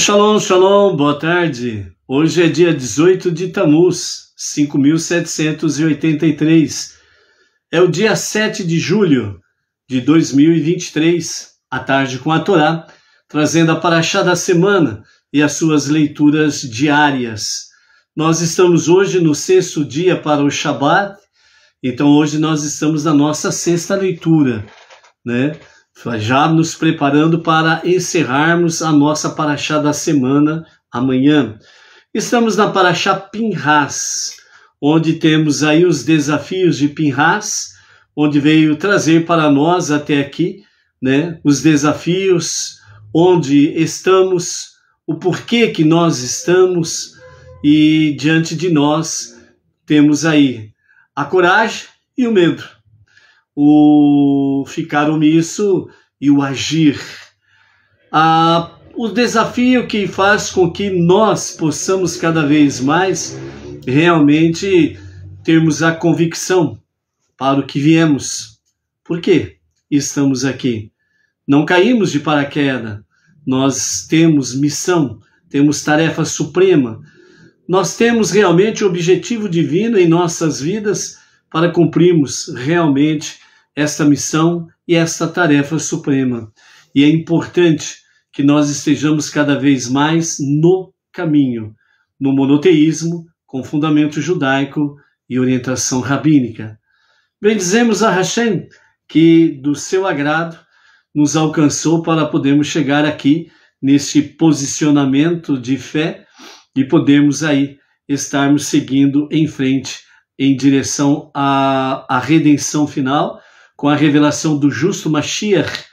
Shalom, shalom, boa tarde. Hoje é dia 18 de Tamuz, 5783. É o dia 7 de julho de 2023, à tarde com a Torá, trazendo a paraxá da semana e as suas leituras diárias. Nós estamos hoje no sexto dia para o Shabat, então hoje nós estamos na nossa sexta leitura, né? já nos preparando para encerrarmos a nossa paraxá da semana amanhã. Estamos na paraxá Pinhas, onde temos aí os desafios de Pinhas, onde veio trazer para nós até aqui, né, os desafios, onde estamos, o porquê que nós estamos e diante de nós temos aí a coragem e o medo. O ficar omisso e o agir. a ah, o desafio que faz com que nós possamos cada vez mais realmente termos a convicção para o que viemos. Por que Estamos aqui. Não caímos de paraquedas. Nós temos missão, temos tarefa suprema. Nós temos realmente o objetivo divino em nossas vidas para cumprirmos realmente esta missão e esta tarefa suprema. E é importante que nós estejamos cada vez mais no caminho, no monoteísmo, com fundamento judaico e orientação rabínica. Bendizemos a Hashem, que do seu agrado nos alcançou para podermos chegar aqui neste posicionamento de fé e podemos aí estarmos seguindo em frente em direção à, à redenção final com a revelação do justo Mashiach,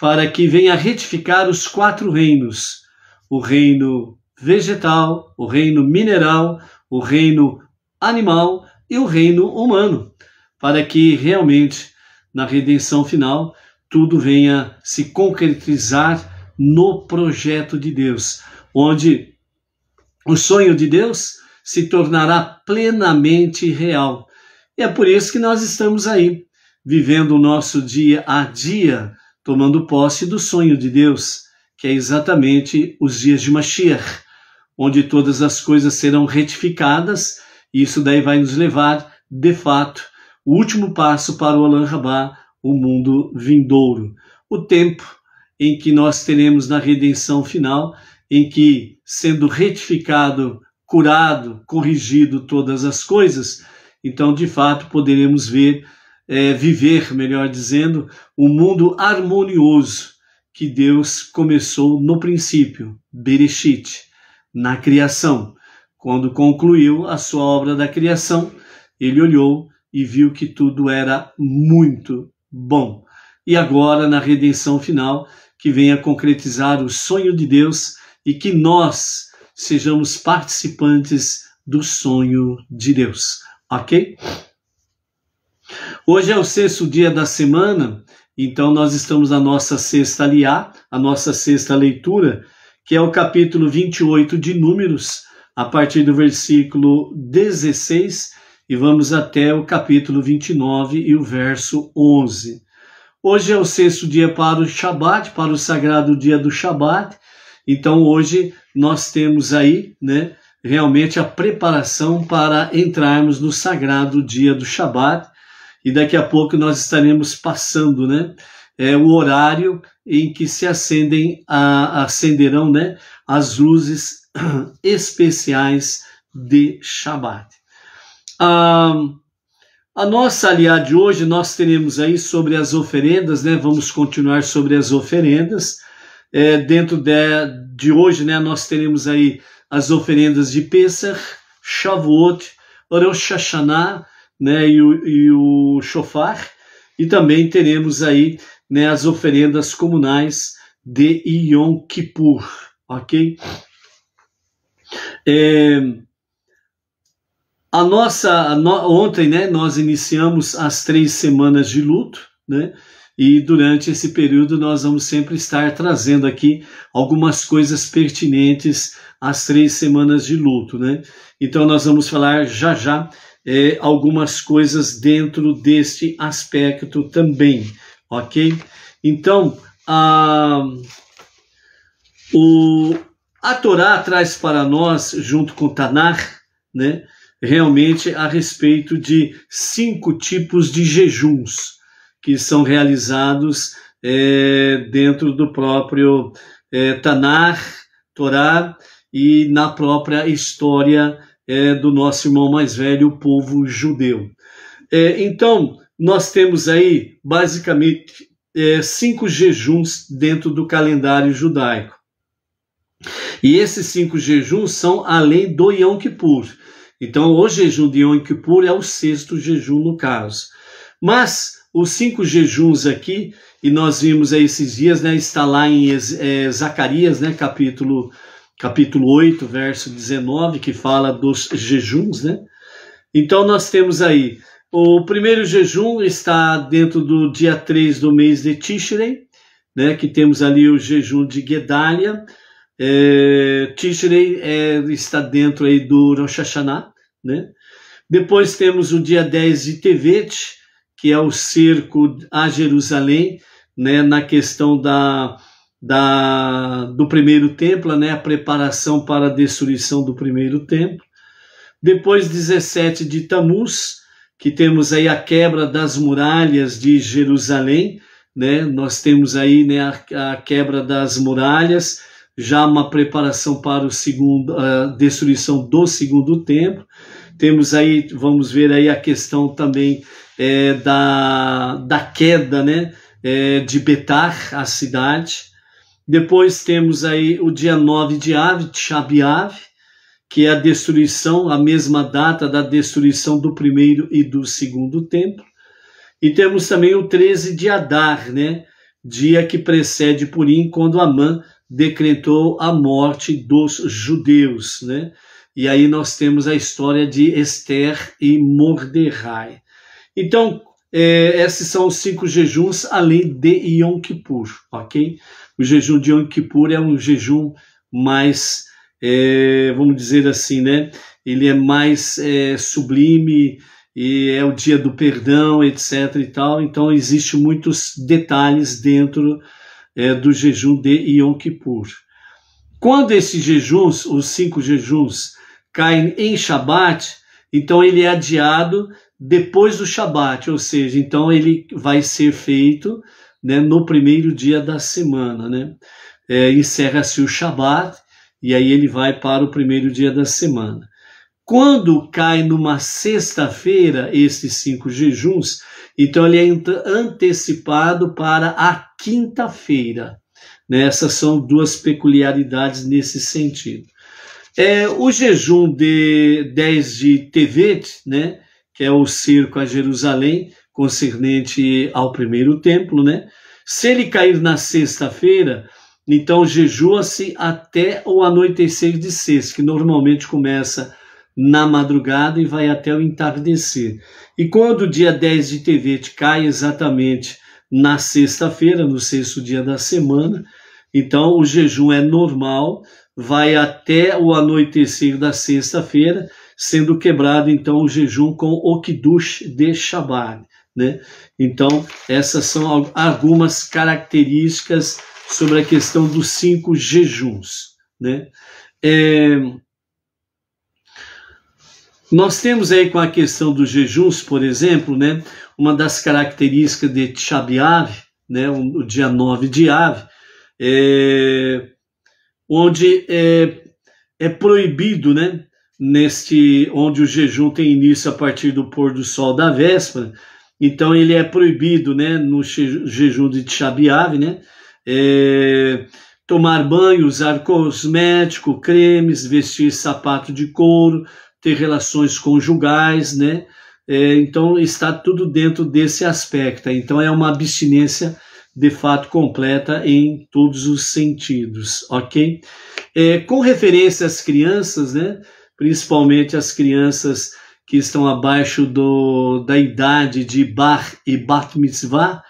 para que venha retificar os quatro reinos: o reino vegetal, o reino mineral, o reino animal e o reino humano, para que realmente na redenção final tudo venha se concretizar no projeto de Deus, onde o sonho de Deus se tornará plenamente real. E é por isso que nós estamos aí, vivendo o nosso dia a dia, tomando posse do sonho de Deus, que é exatamente os dias de Mashiach, onde todas as coisas serão retificadas, e isso daí vai nos levar, de fato, o último passo para o Alan Rabá, o mundo vindouro. O tempo em que nós teremos na redenção final, em que, sendo retificado, curado, corrigido todas as coisas, então, de fato, poderemos ver é, viver, melhor dizendo, o um mundo harmonioso que Deus começou no princípio, Bereshit, na criação. Quando concluiu a sua obra da criação, ele olhou e viu que tudo era muito bom. E agora, na redenção final, que venha concretizar o sonho de Deus e que nós sejamos participantes do sonho de Deus, ok? Hoje é o sexto dia da semana, então nós estamos na nossa sexta liá, a nossa sexta leitura, que é o capítulo 28 de Números, a partir do versículo 16 e vamos até o capítulo 29 e o verso 11. Hoje é o sexto dia para o Shabat, para o sagrado dia do Shabat. Então hoje nós temos aí, né, realmente a preparação para entrarmos no sagrado dia do Shabat, e daqui a pouco nós estaremos passando, né? É o horário em que se acendem, a, acenderão, né? As luzes especiais de Shabat. Ah, a nossa aliada de hoje nós teremos aí sobre as oferendas, né? Vamos continuar sobre as oferendas. É, dentro de, de hoje, né? Nós teremos aí as oferendas de Pesach, Shavuot, Rosh Hashanah né, e, o, e o chofar, e também teremos aí né, as oferendas comunais de Yom Kippur, ok? É, a nossa a no, ontem, né, nós iniciamos as três semanas de luto, né? E durante esse período nós vamos sempre estar trazendo aqui algumas coisas pertinentes às três semanas de luto, né? Então nós vamos falar já já é, algumas coisas dentro deste aspecto também, ok? Então, a, o, a Torá traz para nós, junto com Tanar, né, realmente a respeito de cinco tipos de jejuns que são realizados é, dentro do próprio é, Tanar, Torá e na própria história é, do nosso irmão mais velho, o povo judeu. É, então, nós temos aí, basicamente, é, cinco jejuns dentro do calendário judaico. E esses cinco jejuns são além do Yom Kippur. Então, o jejum de Yom Kippur é o sexto jejum, no caso. Mas os cinco jejuns aqui, e nós vimos aí esses dias, né, está lá em é, Zacarias, né, capítulo capítulo 8, verso 19, que fala dos jejuns, né? Então nós temos aí o primeiro jejum está dentro do dia 3 do mês de Tishrei, né, que temos ali o jejum de Gedalia. É, Tishrei é, está dentro aí do Rosh Hashanah, né? Depois temos o dia 10 de Tevet, que é o cerco a Jerusalém, né, na questão da da, do primeiro templo, né, a preparação para a destruição do primeiro templo. Depois, 17 de Tamuz, que temos aí a quebra das muralhas de Jerusalém, né? Nós temos aí né, a, a quebra das muralhas, já uma preparação para o segundo, a destruição do segundo templo. Temos aí, vamos ver aí a questão também é, da, da queda, né? É, de Betar, a cidade, depois temos aí o dia 9 de Av, Shabiav, que é a destruição, a mesma data da destruição do primeiro e do segundo templo. E temos também o 13 de Adar, né? dia que precede Purim, quando Amã decretou a morte dos judeus. Né? E aí nós temos a história de Esther e Mordecai. Então, é, esses são os cinco jejuns, além de Yom Kippur, ok? O jejum de Yom Kippur é um jejum mais, é, vamos dizer assim, né? Ele é mais é, sublime e é o dia do perdão, etc. e tal. Então existe muitos detalhes dentro é, do jejum de Yom Kippur. Quando esses jejuns, os cinco jejuns, caem em Shabat, então ele é adiado depois do Shabat, ou seja, então ele vai ser feito né, no primeiro dia da semana. Né? É, Encerra-se o Shabat e aí ele vai para o primeiro dia da semana. Quando cai numa sexta-feira esses cinco jejuns, então ele é antecipado para a quinta-feira. Né? Essas são duas peculiaridades nesse sentido. É, o jejum de 10 de Tevet, né, que é o cerco a Jerusalém, concernente ao primeiro templo, né? Se ele cair na sexta-feira, então jejua-se até o anoitecer de sexta, que normalmente começa na madrugada e vai até o entardecer. E quando o dia 10 de Tevet cai exatamente na sexta-feira, no sexto dia da semana, então o jejum é normal, vai até o anoitecer da sexta-feira, sendo quebrado então o jejum com o Kiddush de Shabbat. Né? Então, essas são algumas características sobre a questão dos cinco jejuns. Né? É... Nós temos aí com a questão dos jejuns, por exemplo, né, uma das características de Tchabiav, né, o dia 9 de Ave, é, onde é, é proibido, né, neste, onde o jejum tem início a partir do pôr do sol da véspera, então ele é proibido, né, no jejum de Tchabiave, né, é, tomar banho, usar cosmético, cremes, vestir sapato de couro, ter relações conjugais, né? É, então está tudo dentro desse aspecto. Então é uma abstinência de fato completa em todos os sentidos, ok? É, com referência às crianças, né? Principalmente as crianças que estão abaixo do, da idade de Bar e Bat Mitzvah,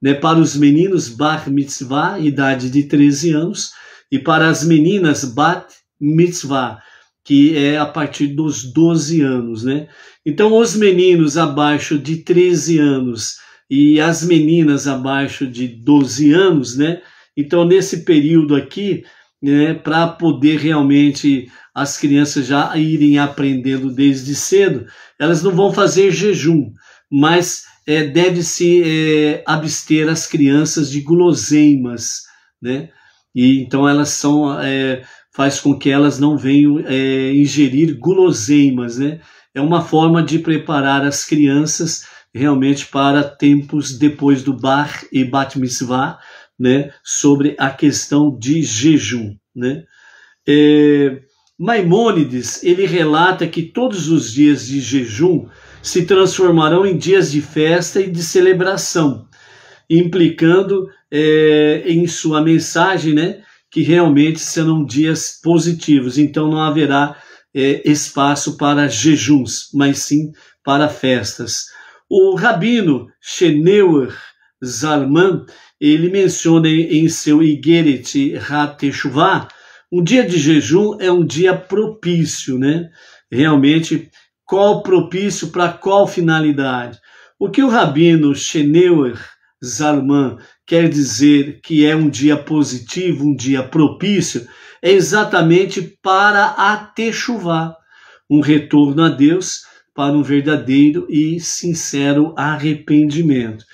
né? para os meninos, Bar Mitzvah, idade de 13 anos, e para as meninas, Bat Mitzvah, que é a partir dos 12 anos. Né? Então, os meninos abaixo de 13 anos e as meninas abaixo de 12 anos, né? Então, nesse período aqui, né, para poder realmente as crianças já irem aprendendo desde cedo. Elas não vão fazer jejum, mas é, deve-se é, abster as crianças de guloseimas, né? E então elas são é, faz com que elas não venham é, ingerir guloseimas, né? É uma forma de preparar as crianças realmente para tempos depois do bar e bat mitzvah, né? Sobre a questão de jejum, né? É, Maimônides, ele relata que todos os dias de jejum se transformarão em dias de festa e de celebração, implicando é, em sua mensagem, né, que realmente serão dias positivos. Então não haverá é, espaço para jejuns, mas sim para festas. O rabino Sheneur Zalman, ele menciona em seu Igeret HaTeshuvah, um dia de jejum é um dia propício, né? Realmente, qual propício para qual finalidade? O que o rabino Scheneuer Zalman quer dizer que é um dia positivo, um dia propício, é exatamente para techuvá, um retorno a Deus para um verdadeiro e sincero arrependimento.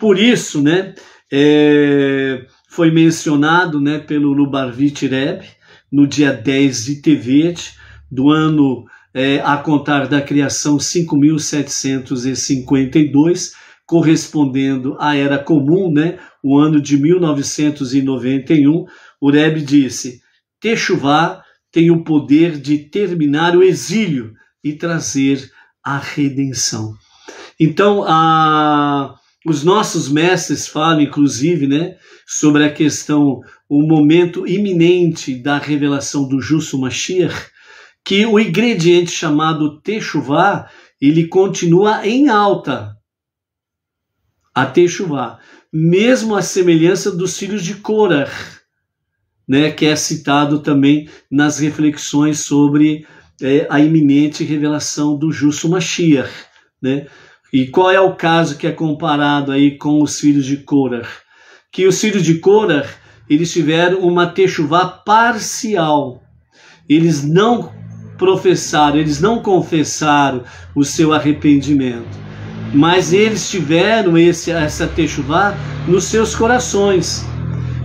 Por isso, né, é, foi mencionado né, pelo Lubavitch Rebbe, no dia 10 de Tevet, do ano é, a contar da criação 5.752, correspondendo à era comum, né, o ano de 1991, o Rebbe disse: Techuvá tem o poder de terminar o exílio e trazer a redenção. Então, a os nossos mestres falam, inclusive, né, sobre a questão, o momento iminente da revelação do justo Mashiach, que o ingrediente chamado Techuvá, ele continua em alta. A Techuvá. Mesmo a semelhança dos filhos de Korah, né, que é citado também nas reflexões sobre é, a iminente revelação do justo Mashiach. Né? E qual é o caso que é comparado aí com os filhos de Korah? Que os filhos de Korah, eles tiveram uma techuvá parcial. Eles não professaram, eles não confessaram o seu arrependimento. Mas eles tiveram esse, essa techuvá nos seus corações.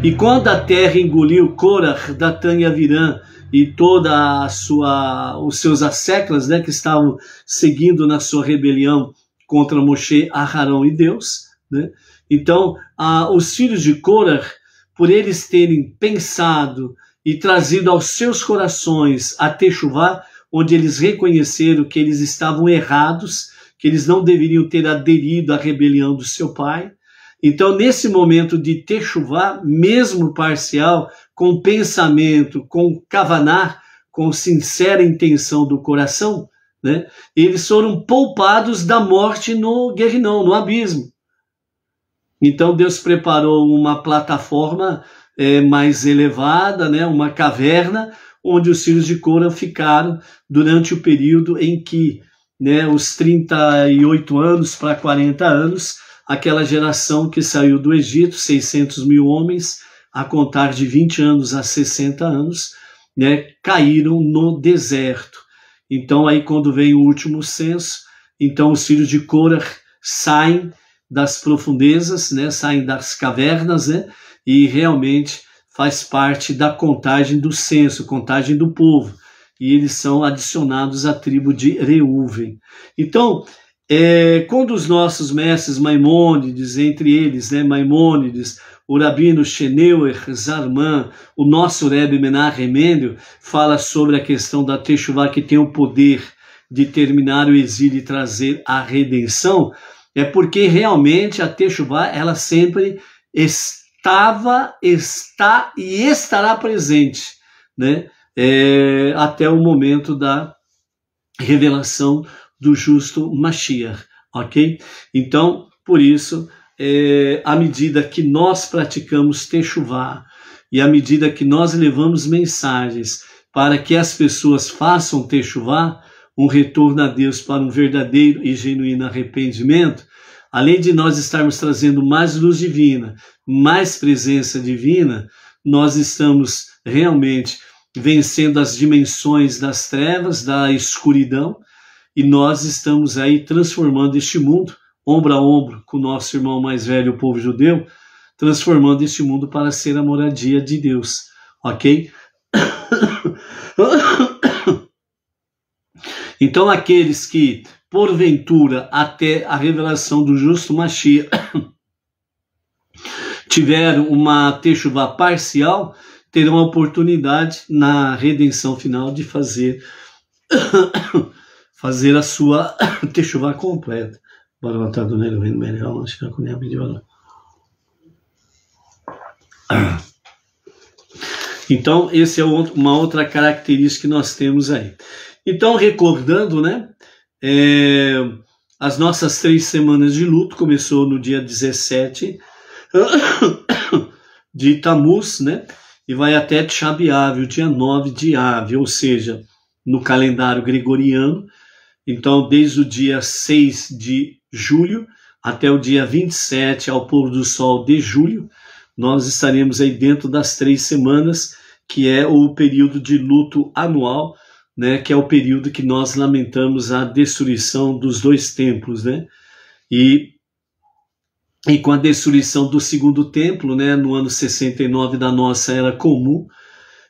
E quando a terra engoliu Korah, Datan e Avirã, e toda a sua os seus asseclas, né, que estavam seguindo na sua rebelião contra Moshe, Aharão e Deus. Né? Então, a, os filhos de Korah, por eles terem pensado e trazido aos seus corações a Techuvá, onde eles reconheceram que eles estavam errados, que eles não deveriam ter aderido à rebelião do seu pai. Então, nesse momento de Techuvá, mesmo parcial, com pensamento, com cavanar, com sincera intenção do coração, né? Eles foram poupados da morte no guerrinão, no abismo. Então Deus preparou uma plataforma é, mais elevada, né? Uma caverna onde os filhos de Cora ficaram durante o período em que, né? Os 38 anos para 40 anos, aquela geração que saiu do Egito, 600 mil homens, a contar de 20 anos a 60 anos, né, caíram no deserto. Então, aí, quando vem o último censo, então os filhos de Korah saem das profundezas, né, saem das cavernas, né, e realmente faz parte da contagem do censo, contagem do povo, e eles são adicionados à tribo de Reuven. Então, é, quando os nossos mestres Maimônides, entre eles, né, Maimônides, o Rabino Sheneuer Zarman, o nosso Rebbe Menar Remêndio, fala sobre a questão da Teshuvah que tem o poder de terminar o exílio e trazer a redenção, é porque realmente a Teshuvah, ela sempre estava, está e estará presente, né? É, até o momento da revelação do justo Mashiach, ok? Então, por isso, é, à medida que nós praticamos Techuvá e à medida que nós levamos mensagens para que as pessoas façam Techuvá, um retorno a Deus para um verdadeiro e genuíno arrependimento, além de nós estarmos trazendo mais luz divina, mais presença divina, nós estamos realmente vencendo as dimensões das trevas, da escuridão, e nós estamos aí transformando este mundo ombro a ombro com o nosso irmão mais velho, o povo judeu, transformando este mundo para ser a moradia de Deus, ok? Então, aqueles que, porventura, até a revelação do justo Mashiach, tiveram uma techuvá parcial, terão a oportunidade na redenção final de fazer fazer a sua techuvá completa do negro melhor, bhagavad nel com Om Shikakuni Abhidivana. Então, esse é uma outra característica que nós temos aí. Então, recordando, né? É, as nossas três semanas de luto começou no dia 17 de Tamuz, né? E vai até o dia 9 de Ave, ou seja, no calendário gregoriano, então, desde o dia 6 de julho até o dia 27, ao pôr do sol de julho, nós estaremos aí dentro das três semanas, que é o período de luto anual, né, que é o período que nós lamentamos a destruição dos dois templos, né? E, e com a destruição do segundo templo, né, no ano 69 da nossa era comum,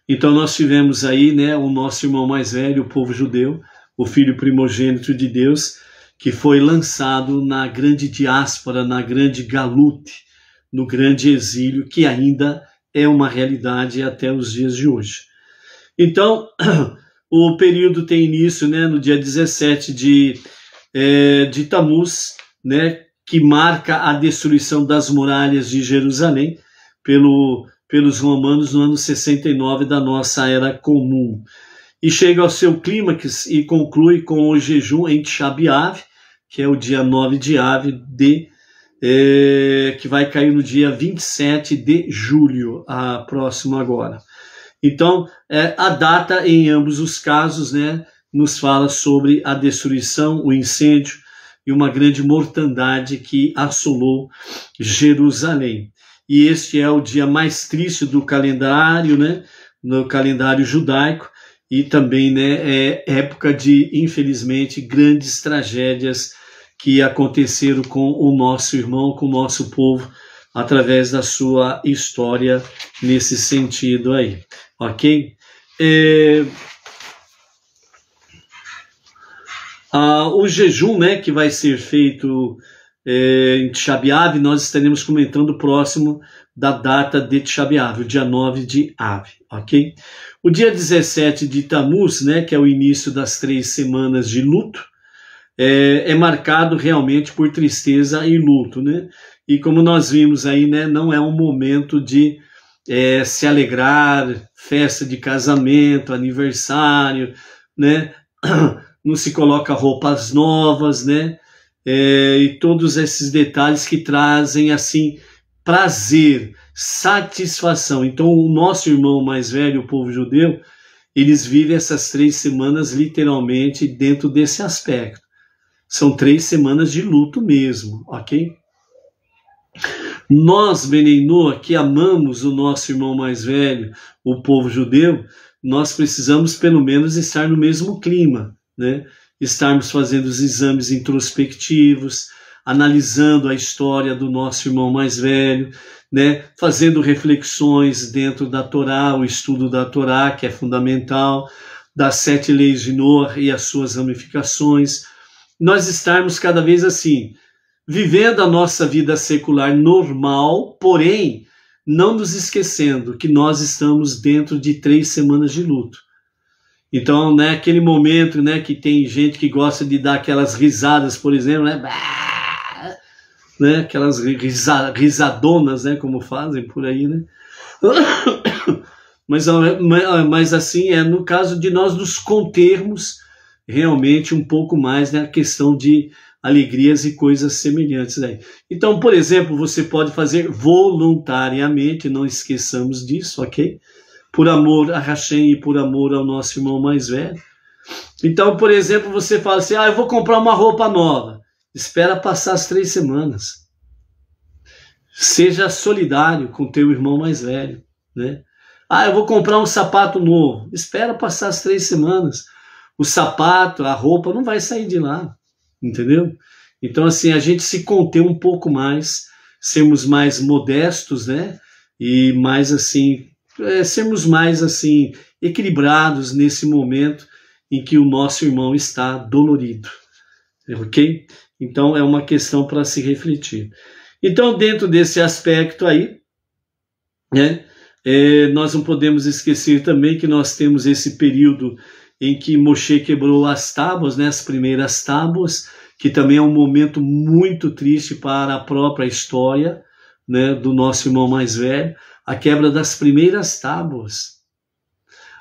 então nós tivemos aí, né, o nosso irmão mais velho, o povo judeu, o Filho primogênito de Deus, que foi lançado na grande diáspora, na grande galute, no grande exílio, que ainda é uma realidade até os dias de hoje. Então, o período tem início né, no dia 17 de, é, de Tamuz, né, que marca a destruição das muralhas de Jerusalém pelo, pelos romanos no ano 69 da nossa era comum e chega ao seu clímax e conclui com o jejum em Tishabi que é o dia 9 de Ave de é, que vai cair no dia 27 de julho, a próximo agora. Então, é, a data em ambos os casos, né, nos fala sobre a destruição, o incêndio e uma grande mortandade que assolou Jerusalém. E este é o dia mais triste do calendário, né, no calendário judaico, e também né, é época de, infelizmente, grandes tragédias que aconteceram com o nosso irmão, com o nosso povo, através da sua história nesse sentido aí, ok? É... Ah, o jejum né, que vai ser feito é, em Tchabiave, nós estaremos comentando próximo da data de Tchabiave, o dia 9 de Ave, ok? O dia 17 de Tamuz, né, que é o início das três semanas de luto, é, é, marcado realmente por tristeza e luto, né? E como nós vimos aí, né, não é um momento de é, se alegrar, festa de casamento, aniversário, né? Não se coloca roupas novas, né? É, e todos esses detalhes que trazem assim prazer, satisfação. Então, o nosso irmão mais velho, o povo judeu, eles vivem essas três semanas literalmente dentro desse aspecto. São três semanas de luto mesmo, ok? Nós, Benenoa, que amamos o nosso irmão mais velho, o povo judeu, nós precisamos pelo menos estar no mesmo clima, né? Estarmos fazendo os exames introspectivos, analisando a história do nosso irmão mais velho, né, fazendo reflexões dentro da Torá, o estudo da Torá, que é fundamental, das sete leis de Noah e as suas ramificações, nós estarmos cada vez assim, vivendo a nossa vida secular normal, porém, não nos esquecendo que nós estamos dentro de três semanas de luto. Então, né, aquele momento, né, que tem gente que gosta de dar aquelas risadas, por exemplo, né, bah! né? Aquelas risa, risadonas, né? Como fazem por aí, né? Mas, ah, mas assim, é no caso de nós nos contermos realmente um pouco mais na né, questão de alegrias e coisas semelhantes aí. Né? Então, por exemplo, você pode fazer voluntariamente, não esqueçamos disso, ok? Por amor a Hashem e por amor ao nosso irmão mais velho. Então, por exemplo, você fala assim: ah, eu vou comprar uma roupa nova. Espera passar as três semanas. Seja solidário com teu irmão mais velho, né? Ah, eu vou comprar um sapato novo. Espera passar as três semanas. O sapato, a roupa não vai sair de lá, entendeu? Então, assim, a gente se conter um pouco mais, sermos mais modestos, né? E mais, assim, é, sermos mais, assim, equilibrados nesse momento em que o nosso irmão está dolorido, ok? Então, é uma questão para se refletir. Então, dentro desse aspecto aí, né, é, nós não podemos esquecer também que nós temos esse período em que Moshe quebrou as tábuas, né, as primeiras tábuas, que também é um momento muito triste para a própria história né, do nosso irmão mais velho, a quebra das primeiras tábuas.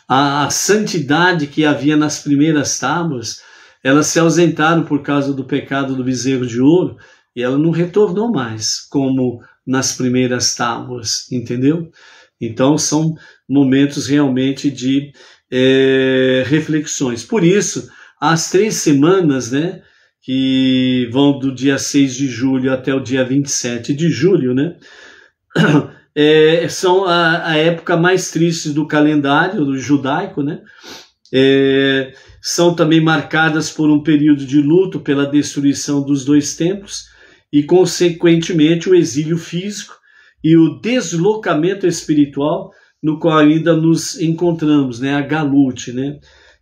A, a santidade que havia nas primeiras tábuas, elas se ausentaram por causa do pecado do bezerro de ouro e ela não retornou mais, como nas primeiras tábuas, entendeu? Então são momentos realmente de é, reflexões. Por isso, as três semanas, né, que vão do dia 6 de julho até o dia 27 de julho, né, é, são a, a, época mais triste do calendário do judaico, né, é, são também marcadas por um período de luto pela destruição dos dois templos e, consequentemente, o exílio físico e o deslocamento espiritual no qual ainda nos encontramos, né? A galute, né?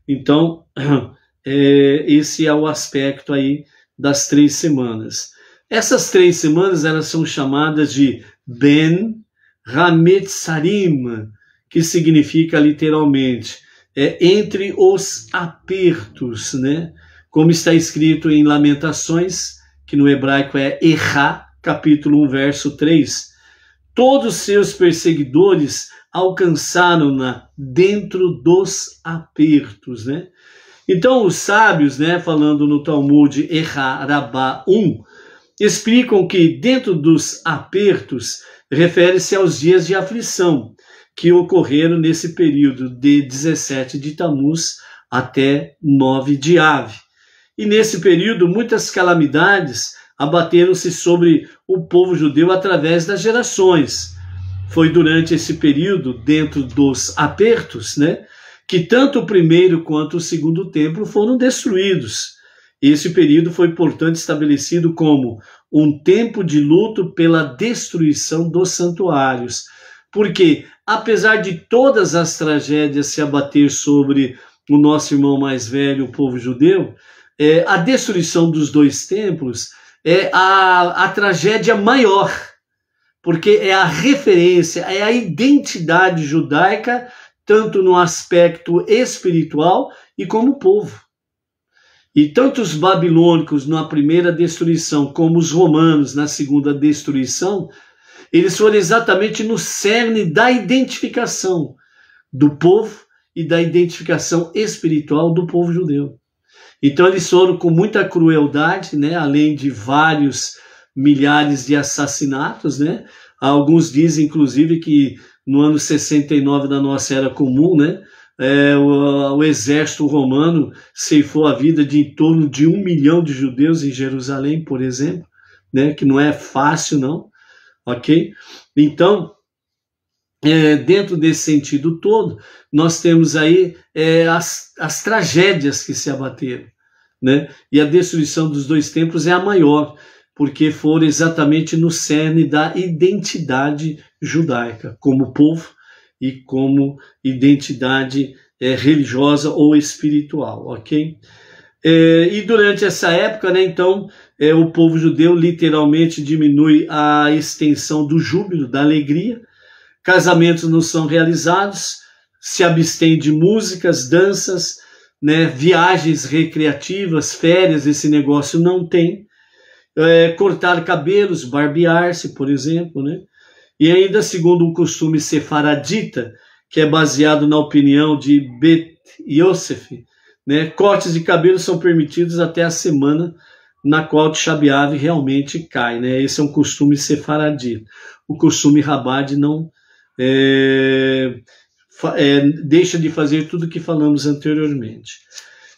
Então, é, esse é o aspecto aí das três semanas. Essas três semanas elas são chamadas de Ben Hametzarim, que significa literalmente é, entre os apertos, né? Como está escrito em Lamentações, que no hebraico é Errá, capítulo 1, verso 3. Todos seus perseguidores alcançaram-na dentro dos apertos, né? Então, os sábios, né, falando no Talmud Errá Rabá 1, explicam que dentro dos apertos refere-se aos dias de aflição, que ocorreram nesse período de 17 de Tamuz até 9 de Ave. E nesse período, muitas calamidades abateram-se sobre o povo judeu através das gerações. Foi durante esse período, dentro dos apertos, né, que tanto o primeiro quanto o segundo templo foram destruídos. Esse período foi, portanto, estabelecido como um tempo de luto pela destruição dos santuários porque, apesar de todas as tragédias se abater sobre o nosso irmão mais velho, o povo judeu, é, a destruição dos dois templos é a, a tragédia maior, porque é a referência, é a identidade judaica, tanto no aspecto espiritual e como povo. E tanto os babilônicos na primeira destruição como os romanos na segunda destruição eles foram exatamente no cerne da identificação do povo e da identificação espiritual do povo judeu. Então eles foram com muita crueldade, né, além de vários milhares de assassinatos, né? Alguns dizem inclusive que no ano 69 da nossa era comum, né, é, o, o, exército romano ceifou a vida de em torno de um milhão de judeus em Jerusalém, por exemplo, né, que não é fácil não ok? Então, é, dentro desse sentido todo, nós temos aí é, as, as tragédias que se abateram, né? E a destruição dos dois templos é a maior, porque foram exatamente no cerne da identidade judaica, como povo e como identidade é, religiosa ou espiritual, ok? É, e durante essa época, né, então, é, o povo judeu literalmente diminui a extensão do júbilo, da alegria, casamentos não são realizados, se abstém de músicas, danças, né, viagens recreativas, férias, esse negócio não tem. É, cortar cabelos, barbear-se, por exemplo, né? E ainda segundo um costume sefaradita, que é baseado na opinião de Bet Yosef, né? Cortes de cabelo são permitidos até a semana na qual Tchabiave realmente cai. Né? Esse é um costume sefaradi. O costume rabade não é, é, deixa de fazer tudo o que falamos anteriormente.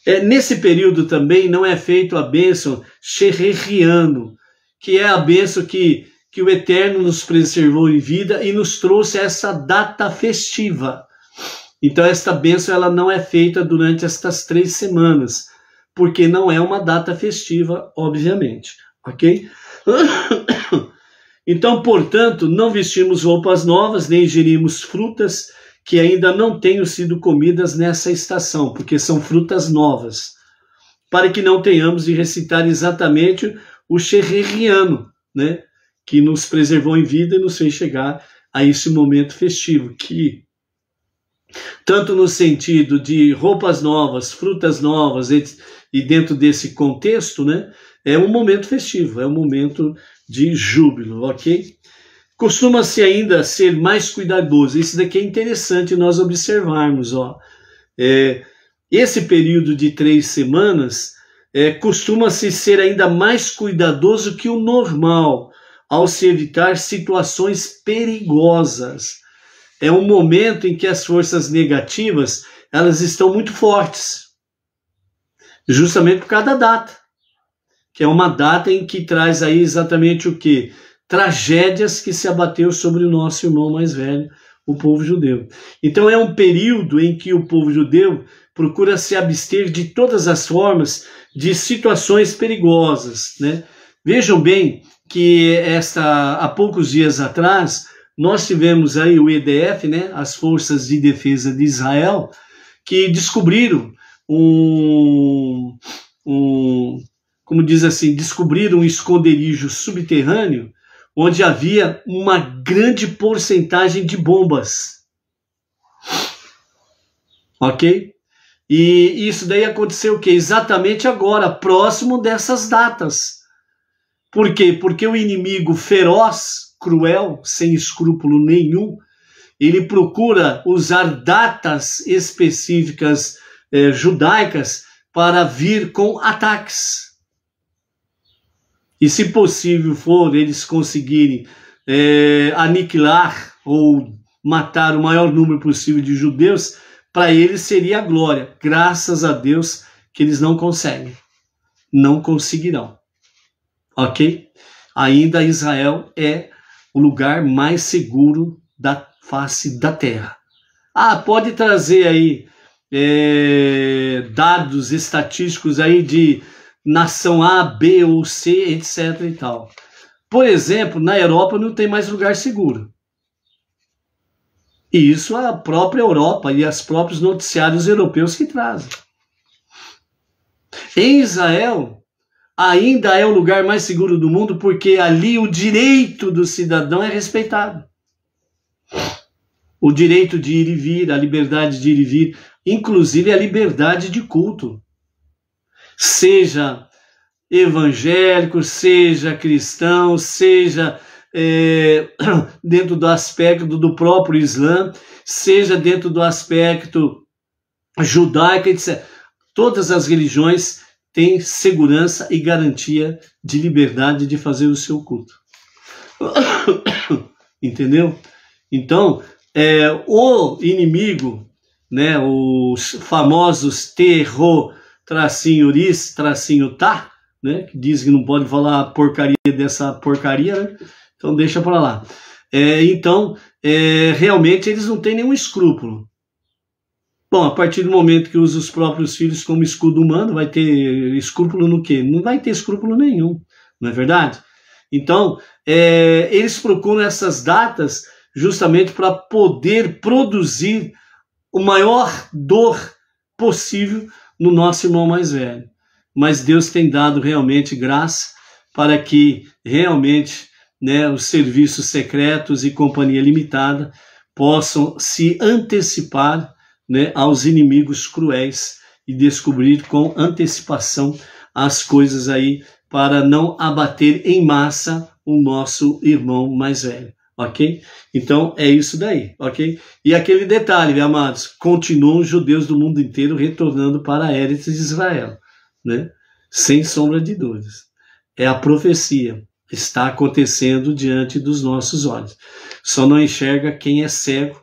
É, nesse período também não é feito a bênção Xerriano, que é a bênção que, que o Eterno nos preservou em vida e nos trouxe essa data festiva. Então, esta bênção ela não é feita durante estas três semanas, porque não é uma data festiva, obviamente, ok? Então, portanto, não vestimos roupas novas, nem ingerimos frutas que ainda não tenham sido comidas nessa estação, porque são frutas novas, para que não tenhamos de recitar exatamente o xerreriano, né? que nos preservou em vida e nos fez chegar a esse momento festivo, que tanto no sentido de roupas novas, frutas novas, etc e dentro desse contexto, né, é um momento festivo, é um momento de júbilo, ok? Costuma-se ainda ser mais cuidadoso. Isso daqui é interessante nós observarmos, ó. É, esse período de três semanas é, costuma-se ser ainda mais cuidadoso que o normal ao se evitar situações perigosas. É um momento em que as forças negativas elas estão muito fortes justamente por cada data, que é uma data em que traz aí exatamente o que? Tragédias que se abateu sobre o nosso irmão mais velho, o povo judeu. Então é um período em que o povo judeu procura se abster de todas as formas de situações perigosas, né? Vejam bem que esta há poucos dias atrás nós tivemos aí o EDF, né, as Forças de Defesa de Israel, que descobriram um, um, como diz assim, descobriram um esconderijo subterrâneo onde havia uma grande porcentagem de bombas. Ok? E isso daí aconteceu o quê? Exatamente agora, próximo dessas datas. Por quê? Porque o inimigo feroz, cruel, sem escrúpulo nenhum, ele procura usar datas específicas eh, judaicas para vir com ataques. E se possível for, eles conseguirem eh, aniquilar ou matar o maior número possível de judeus, para eles seria a glória. Graças a Deus que eles não conseguem. Não conseguirão. Ok? Ainda Israel é o lugar mais seguro da face da terra. Ah, pode trazer aí é, dados estatísticos aí de nação A, B ou C, etc. e tal. Por exemplo, na Europa não tem mais lugar seguro. E isso a própria Europa e os próprios noticiários europeus que trazem. Em Israel, ainda é o lugar mais seguro do mundo porque ali o direito do cidadão é respeitado. O direito de ir e vir, a liberdade de ir e vir inclusive a liberdade de culto. Seja evangélico, seja cristão, seja é, dentro do aspecto do próprio Islã, seja dentro do aspecto judaico, etc. Todas as religiões têm segurança e garantia de liberdade de fazer o seu culto. Entendeu? Então, é, o inimigo né, os famosos terro tracinho ris, tracinho tá, né, que dizem que não pode falar porcaria dessa porcaria, né? então deixa para lá. É, então, é, realmente eles não têm nenhum escrúpulo. Bom, a partir do momento que usa os próprios filhos como escudo humano, vai ter escrúpulo no quê? Não vai ter escrúpulo nenhum, não é verdade? Então, é, eles procuram essas datas justamente para poder produzir o maior dor possível no nosso irmão mais velho. Mas Deus tem dado realmente graça para que realmente né, os serviços secretos e companhia limitada possam se antecipar né, aos inimigos cruéis e descobrir com antecipação as coisas aí para não abater em massa o nosso irmão mais velho ok? Então é isso daí, ok? E aquele detalhe, amados, continuam judeus do mundo inteiro retornando para a Eretz de Israel, né? Sem sombra de dúvidas. É a profecia, está acontecendo diante dos nossos olhos. Só não enxerga quem é cego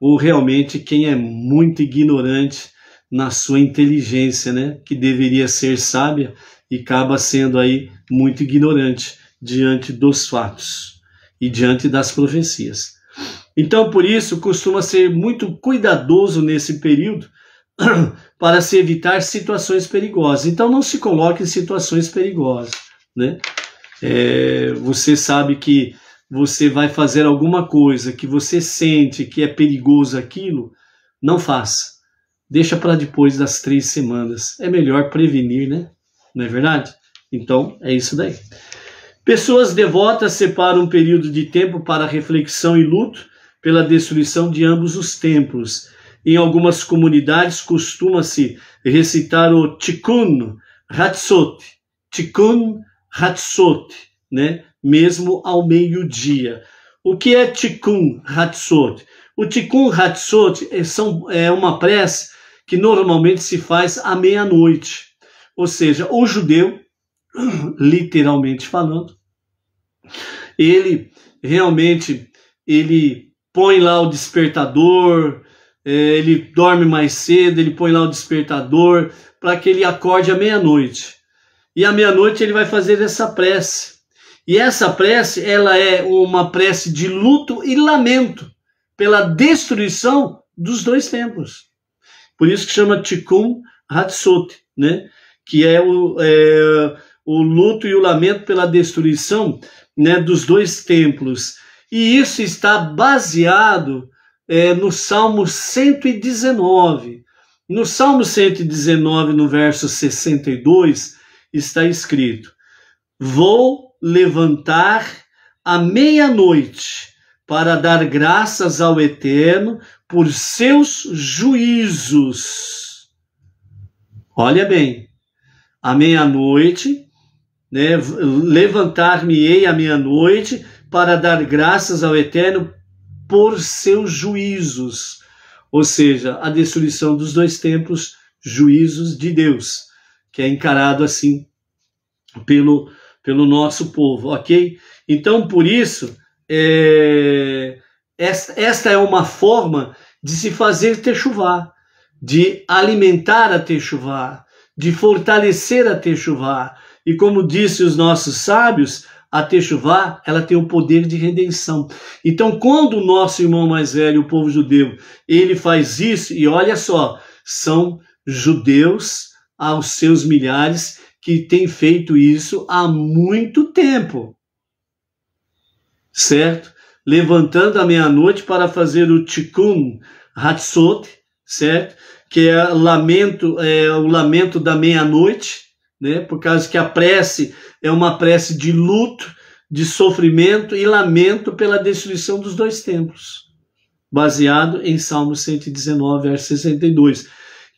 ou realmente quem é muito ignorante na sua inteligência, né? Que deveria ser sábia e acaba sendo aí muito ignorante diante dos fatos e diante das profecias. Então, por isso, costuma ser muito cuidadoso nesse período para se evitar situações perigosas. Então, não se coloque em situações perigosas. Né? É, você sabe que você vai fazer alguma coisa que você sente que é perigoso aquilo, não faça. Deixa para depois das três semanas. É melhor prevenir, né? Não é verdade? Então, é isso daí. Pessoas devotas separam um período de tempo para reflexão e luto pela destruição de ambos os templos. Em algumas comunidades costuma-se recitar o Tikkun Hatzot, Tikkun Hatzot, né? mesmo ao meio-dia. O que é Tikkun Hatzot? O Tikkun Hatzot é, é uma prece que normalmente se faz à meia-noite. Ou seja, o judeu literalmente falando. Ele realmente ele põe lá o despertador, é, ele dorme mais cedo, ele põe lá o despertador para que ele acorde à meia-noite. E à meia-noite ele vai fazer essa prece. E essa prece, ela é uma prece de luto e lamento pela destruição dos dois templos. Por isso que chama Tikkun Hatsot, né? Que é o é, o luto e o lamento pela destruição né, dos dois templos. E isso está baseado é, no Salmo 119. No Salmo 119, no verso 62, está escrito: Vou levantar à meia-noite para dar graças ao Eterno por seus juízos. Olha bem, à meia-noite né? Levantar-me-ei à meia-noite para dar graças ao Eterno por seus juízos, ou seja, a destruição dos dois templos, juízos de Deus, que é encarado assim pelo, pelo nosso povo, ok? Então, por isso, é, esta, é uma forma de se fazer techuvá, de alimentar a techuvá, de fortalecer a techuvá, e como disse os nossos sábios, a Techuvá, ela tem o poder de redenção. Então, quando o nosso irmão mais velho, o povo judeu, ele faz isso, e olha só, são judeus aos seus milhares que têm feito isso há muito tempo. Certo? Levantando à meia-noite para fazer o Tikkun Hatzot, certo? Que é, lamento, é o lamento da meia-noite, né? Por causa que a prece é uma prece de luto, de sofrimento e lamento pela destruição dos dois templos, baseado em Salmo 119, verso 62,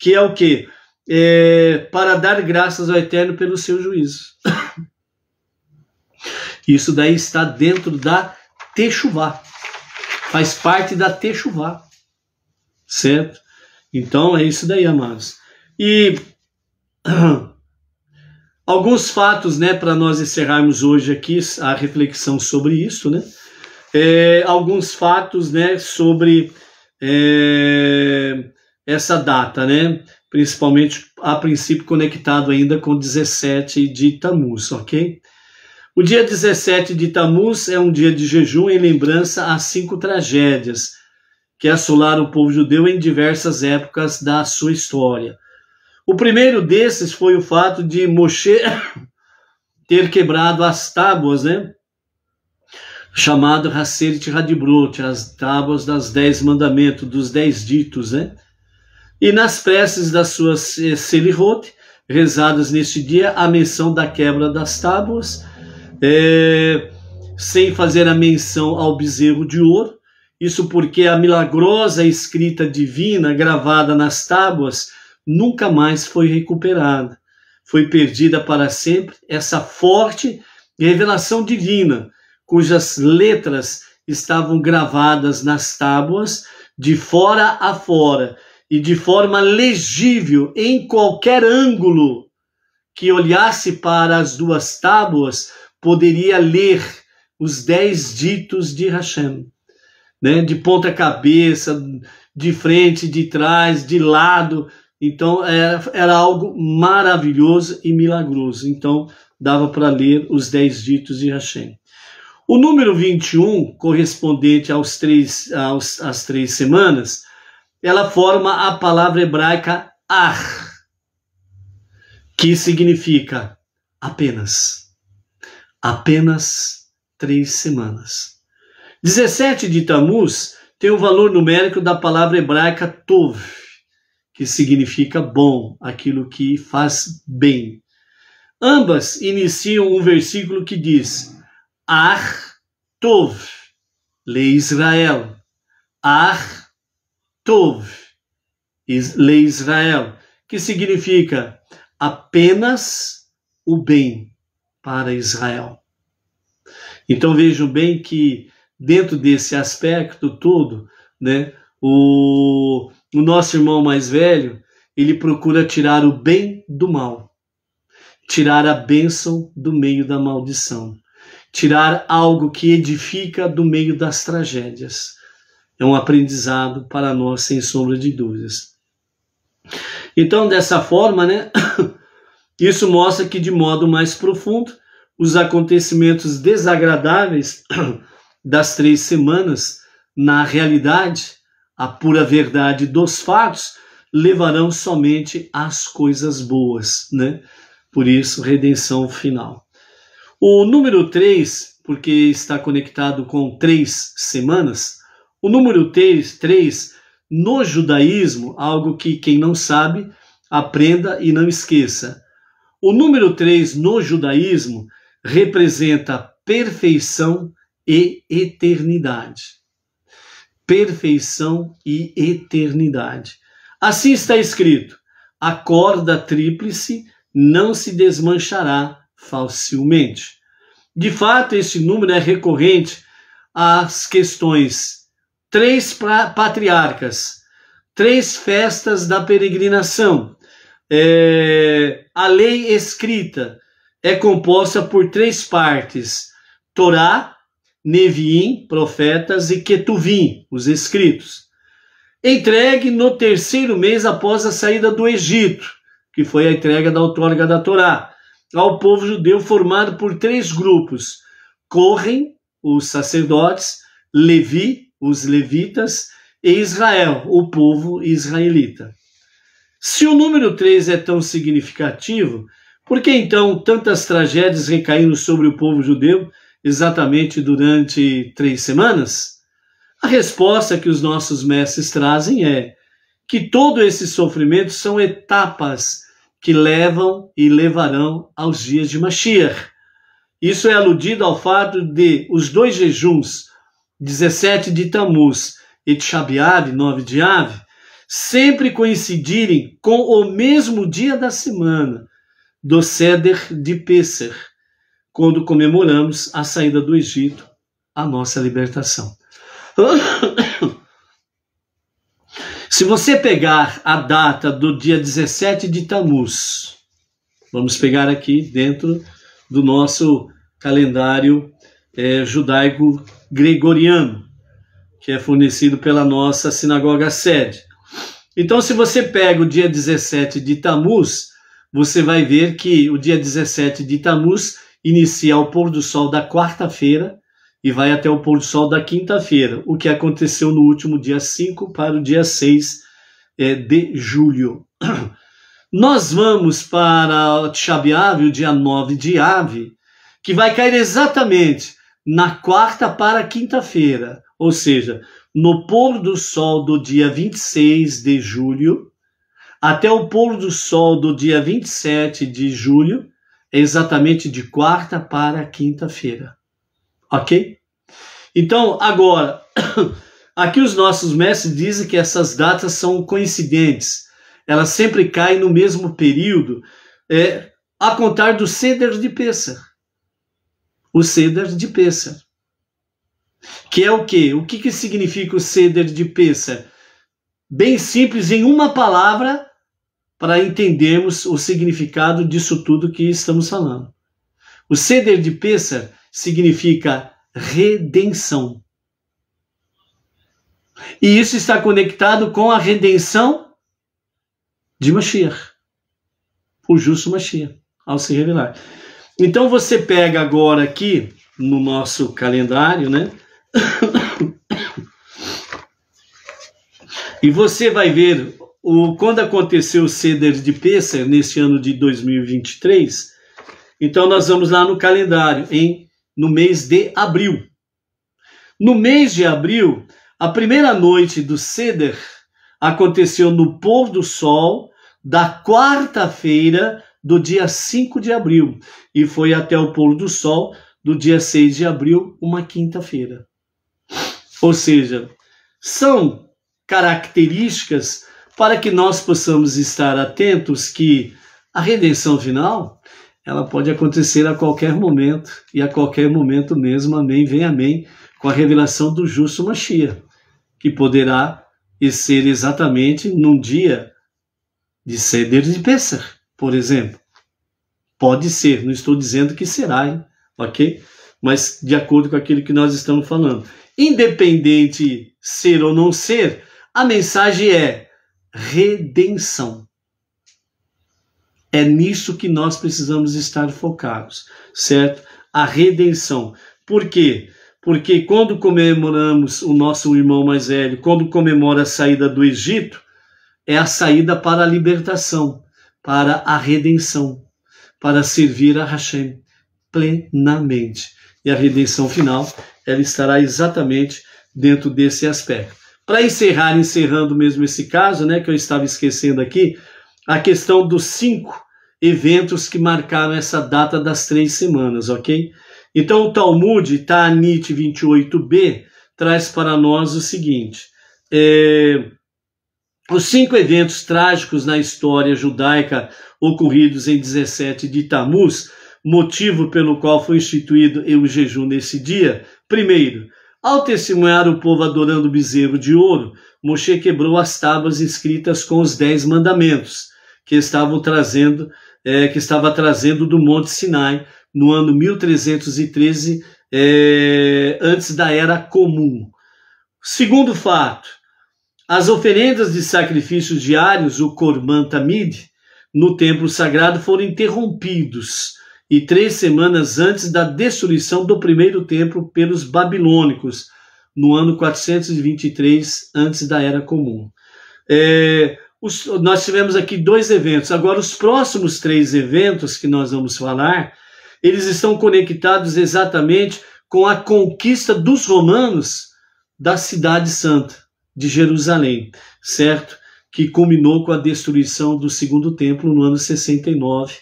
que é o que? É, para dar graças ao Eterno pelo seu juízo. Isso daí está dentro da Techuvá, faz parte da Techuvá, certo? Então é isso daí, amados. E Alguns fatos, né, para nós encerrarmos hoje aqui a reflexão sobre isso, né? É, alguns fatos, né, sobre é, essa data, né? Principalmente a princípio conectado ainda com 17 de Tamuz, ok? O dia 17 de Tamuz é um dia de jejum em lembrança às cinco tragédias que assolaram o povo judeu em diversas épocas da sua história. O primeiro desses foi o fato de Moshe ter quebrado as tábuas, né? Chamado Hasseret Hadibrot, as tábuas das dez mandamentos, dos dez ditos, né? E nas preces das suas eh, Selirot, rezadas neste dia, a menção da quebra das tábuas, é, sem fazer a menção ao bezerro de ouro, isso porque a milagrosa escrita divina gravada nas tábuas nunca mais foi recuperada. Foi perdida para sempre essa forte revelação divina, cujas letras estavam gravadas nas tábuas de fora a fora e de forma legível em qualquer ângulo que olhasse para as duas tábuas poderia ler os dez ditos de Hashem, né? De ponta cabeça, de frente, de trás, de lado, então era, era algo maravilhoso e milagroso. Então dava para ler os dez ditos de Hashem. O número 21, correspondente aos três, aos, às três semanas, ela forma a palavra hebraica ar, que significa apenas. Apenas três semanas. 17 de Tamuz tem o valor numérico da palavra hebraica tov, que significa bom, aquilo que faz bem. Ambas iniciam um versículo que diz: Ar Tov, lei Israel. Ar Tov, lei Israel, que significa apenas o bem para Israel. Então vejam bem que dentro desse aspecto todo, né, o o nosso irmão mais velho, ele procura tirar o bem do mal, tirar a bênção do meio da maldição, tirar algo que edifica do meio das tragédias. É um aprendizado para nós, sem sombra de dúvidas. Então, dessa forma, né, isso mostra que de modo mais profundo, os acontecimentos desagradáveis das três semanas, na realidade, a pura verdade dos fatos levarão somente às coisas boas, né? Por isso, redenção final. O número 3, porque está conectado com três semanas, o número 3, no judaísmo, algo que quem não sabe, aprenda e não esqueça. O número 3 no judaísmo representa perfeição e eternidade perfeição e eternidade. Assim está escrito: a corda tríplice não se desmanchará facilmente. De fato, este número é recorrente às questões três patriarcas, três festas da peregrinação. É, a lei escrita é composta por três partes: Torá, Neviim, profetas, e Ketuvim, os escritos. Entregue no terceiro mês após a saída do Egito, que foi a entrega da outorga da Torá, ao povo judeu formado por três grupos: Correm, os sacerdotes, Levi, os levitas, e Israel, o povo israelita. Se o número três é tão significativo, por que então tantas tragédias recaindo sobre o povo judeu exatamente durante três semanas? A resposta que os nossos mestres trazem é que todo esse sofrimento são etapas que levam e levarão aos dias de Mashiach. Isso é aludido ao fato de os dois jejuns, 17 de Tamuz e de Shabiab, 9 de Ave, sempre coincidirem com o mesmo dia da semana, do Seder de Pesach quando comemoramos a saída do Egito, a nossa libertação. Se você pegar a data do dia 17 de Tammuz, vamos pegar aqui dentro do nosso calendário é, judaico gregoriano, que é fornecido pela nossa sinagoga sede. Então, se você pega o dia 17 de Tammuz, você vai ver que o dia 17 de Tammuz inicia o pôr do sol da quarta-feira e vai até o pôr do sol da quinta-feira, o que aconteceu no último dia 5 para o dia 6 eh, de julho. Nós vamos para Tchabiave, o dia 9 de Ave, que vai cair exatamente na quarta para quinta-feira, ou seja, no pôr do sol do dia 26 de julho até o pôr do sol do dia 27 de julho, é exatamente de quarta para quinta-feira. Ok? Então, agora, aqui os nossos mestres dizem que essas datas são coincidentes. Elas sempre caem no mesmo período, é, a contar do Seder de Pêssar. O Seder de Pêssar. Que é o quê? O que, que significa o Seder de Pêssar? Bem simples, em uma palavra, para entendermos o significado disso tudo que estamos falando. O ceder de Pêssar significa redenção. E isso está conectado com a redenção de Mashiach, o justo Mashiach, ao se revelar. Então você pega agora aqui no nosso calendário, né? e você vai ver o, quando aconteceu o Ceder de Pesach, neste ano de 2023, então nós vamos lá no calendário, em, no mês de abril. No mês de abril, a primeira noite do Ceder aconteceu no pôr do sol da quarta-feira do dia 5 de abril e foi até o pôr do sol do dia 6 de abril, uma quinta-feira. Ou seja, são características para que nós possamos estar atentos que a redenção final, ela pode acontecer a qualquer momento e a qualquer momento mesmo, amém, vem amém, com a revelação do justo Mashiach, que poderá ser exatamente num dia de Seder de Pessah, por exemplo. Pode ser, não estou dizendo que será, hein? ok? Mas de acordo com aquilo que nós estamos falando. Independente ser ou não ser, a mensagem é redenção. É nisso que nós precisamos estar focados, certo? A redenção. Por quê? Porque quando comemoramos o nosso irmão mais velho, quando comemora a saída do Egito, é a saída para a libertação, para a redenção, para servir a Hashem plenamente. E a redenção final, ela estará exatamente dentro desse aspecto. Para encerrar, encerrando mesmo esse caso, né, que eu estava esquecendo aqui, a questão dos cinco eventos que marcaram essa data das três semanas, ok? Então o Talmud, Tanit tá, 28b, traz para nós o seguinte: é, os cinco eventos trágicos na história judaica ocorridos em 17 de Tamuz, motivo pelo qual foi instituído o jejum nesse dia, primeiro, ao testemunhar o povo adorando o bezerro de ouro, Moshe quebrou as tábuas escritas com os dez mandamentos que estavam trazendo, é, que estava trazendo do Monte Sinai no ano 1313 é, antes da era comum. Segundo fato, as oferendas de sacrifícios diários, o Corban Tamid, no templo sagrado foram interrompidos e três semanas antes da destruição do primeiro templo pelos babilônicos, no ano 423 antes da Era Comum. É, os, nós tivemos aqui dois eventos. Agora, os próximos três eventos que nós vamos falar, eles estão conectados exatamente com a conquista dos romanos da Cidade Santa, de Jerusalém, certo? Que culminou com a destruição do Segundo Templo no ano 69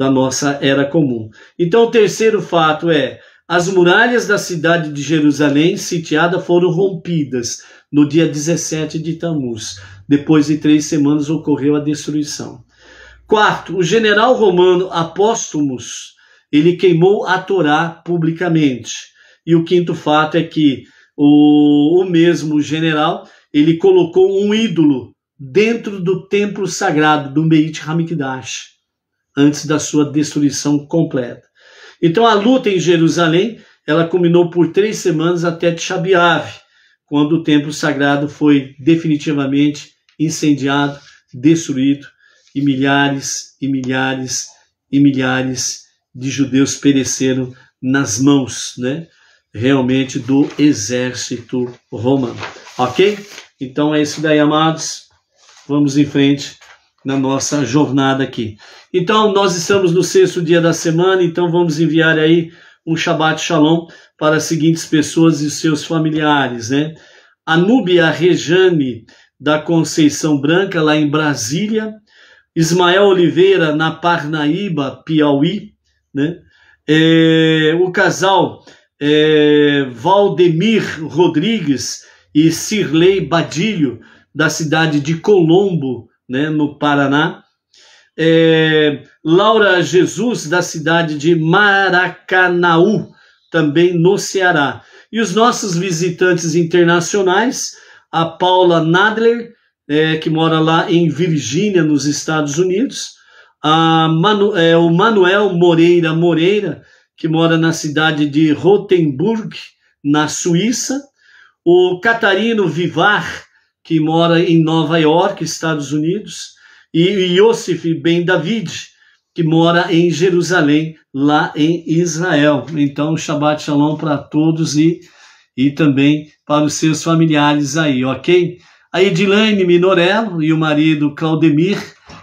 da nossa era comum. Então, o terceiro fato é: as muralhas da cidade de Jerusalém sitiada foram rompidas no dia 17 de Tamuz. Depois de três semanas ocorreu a destruição. Quarto, o general romano Apóstomus ele queimou a Torá publicamente. E o quinto fato é que o, o mesmo general ele colocou um ídolo dentro do templo sagrado do Beit Hamikdash antes da sua destruição completa. Então a luta em Jerusalém, ela culminou por três semanas até Tchabiave, quando o templo sagrado foi definitivamente incendiado, destruído, e milhares e milhares e milhares de judeus pereceram nas mãos, né? Realmente do exército romano. Ok? Então é isso daí, amados. Vamos em frente na nossa jornada aqui. Então, nós estamos no sexto dia da semana, então vamos enviar aí um Shabbat Shalom para as seguintes pessoas e seus familiares, né? Anúbia Rejane, da Conceição Branca, lá em Brasília. Ismael Oliveira, na Parnaíba, Piauí, né? É, o casal é, Valdemir Rodrigues e Sirley Badilho, da cidade de Colombo, né, no Paraná. É, Laura Jesus, da cidade de Maracanaú, também no Ceará. E os nossos visitantes internacionais, a Paula Nadler, é, que mora lá em Virgínia, nos Estados Unidos, a Manu, é, o Manuel Moreira Moreira, que mora na cidade de Rotenburg, na Suíça, o Catarino Vivar, que mora em Nova York, Estados Unidos, e Yosef Ben David, que mora em Jerusalém, lá em Israel. Então, Shabbat Shalom para todos e, e também para os seus familiares aí, ok? A Edilane Minorello e o marido Claudemir,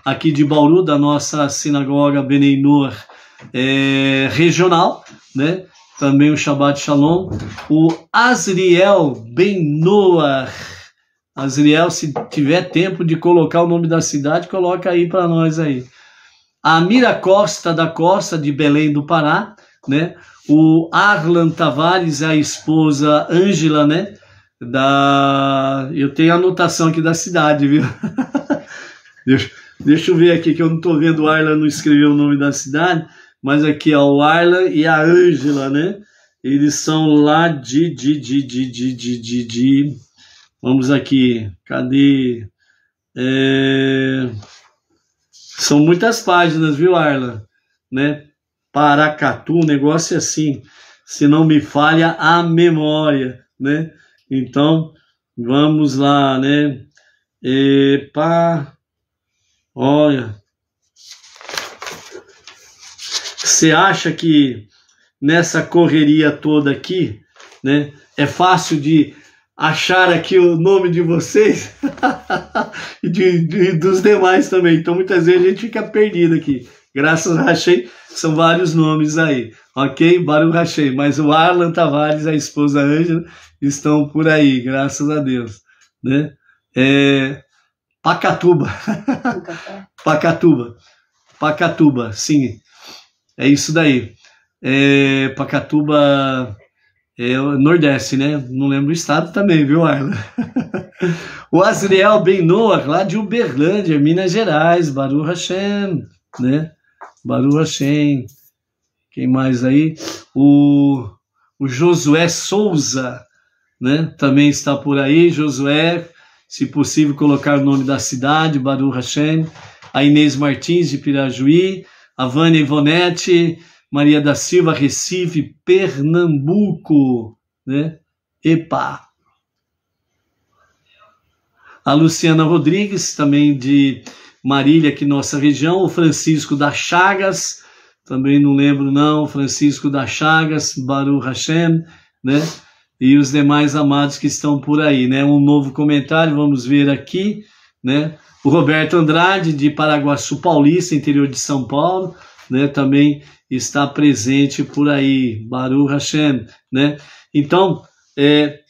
aqui de Bauru, da nossa sinagoga Beneinor é, regional, né? Também o Shabbat Shalom. O Asriel Ben Noah Azriel, se tiver tempo de colocar o nome da cidade, coloca aí para nós aí. A Mira Costa da Costa, de Belém do Pará, né? O Arlan Tavares, a esposa Ângela, né? Da... Eu tenho anotação aqui da cidade, viu? Deixa eu ver aqui, que eu não estou vendo o Arlan não escreveu o nome da cidade, mas aqui, ó, o Arlan e a Ângela, né? Eles são lá de, de, de, de, de, de, de, de Vamos aqui, cadê? É... São muitas páginas, viu, Arla? Né? Paracatu, negócio é assim, se não me falha a memória, né? Então, vamos lá, né? Epa, olha. Você acha que nessa correria toda aqui, né, é fácil de achar aqui o nome de vocês e de, de, dos demais também. Então muitas vezes a gente fica perdido aqui. Graças a Rachei, são vários nomes aí, ok? Baruch Rachei, mas o Arlan Tavares e a esposa Ângela estão por aí, graças a Deus, né? É... Pacatuba. Pacatuba. Pacatuba, sim. É isso daí. É... Pacatuba é o Nordeste, né? Não lembro o estado também, viu, Ayla? o Asriel Ben lá de Uberlândia, Minas Gerais, Baru Hashem, né? Baru Hashem. Quem mais aí? O, o Josué Souza, né? Também está por aí, Josué. Se possível, colocar o nome da cidade, Baru Hashem. A Inês Martins, de Pirajuí. A Vânia Ivonete Maria da Silva, Recife, Pernambuco, né? Epa! A Luciana Rodrigues, também de Marília, aqui nossa região. O Francisco da Chagas, também não lembro não. Francisco da Chagas, Baru Hashem, né? E os demais amados que estão por aí, né? Um novo comentário, vamos ver aqui, né? O Roberto Andrade, de Paraguaçu Paulista, interior de São Paulo, né? Também está presente por aí, Baruch Hashem, né? Então, é,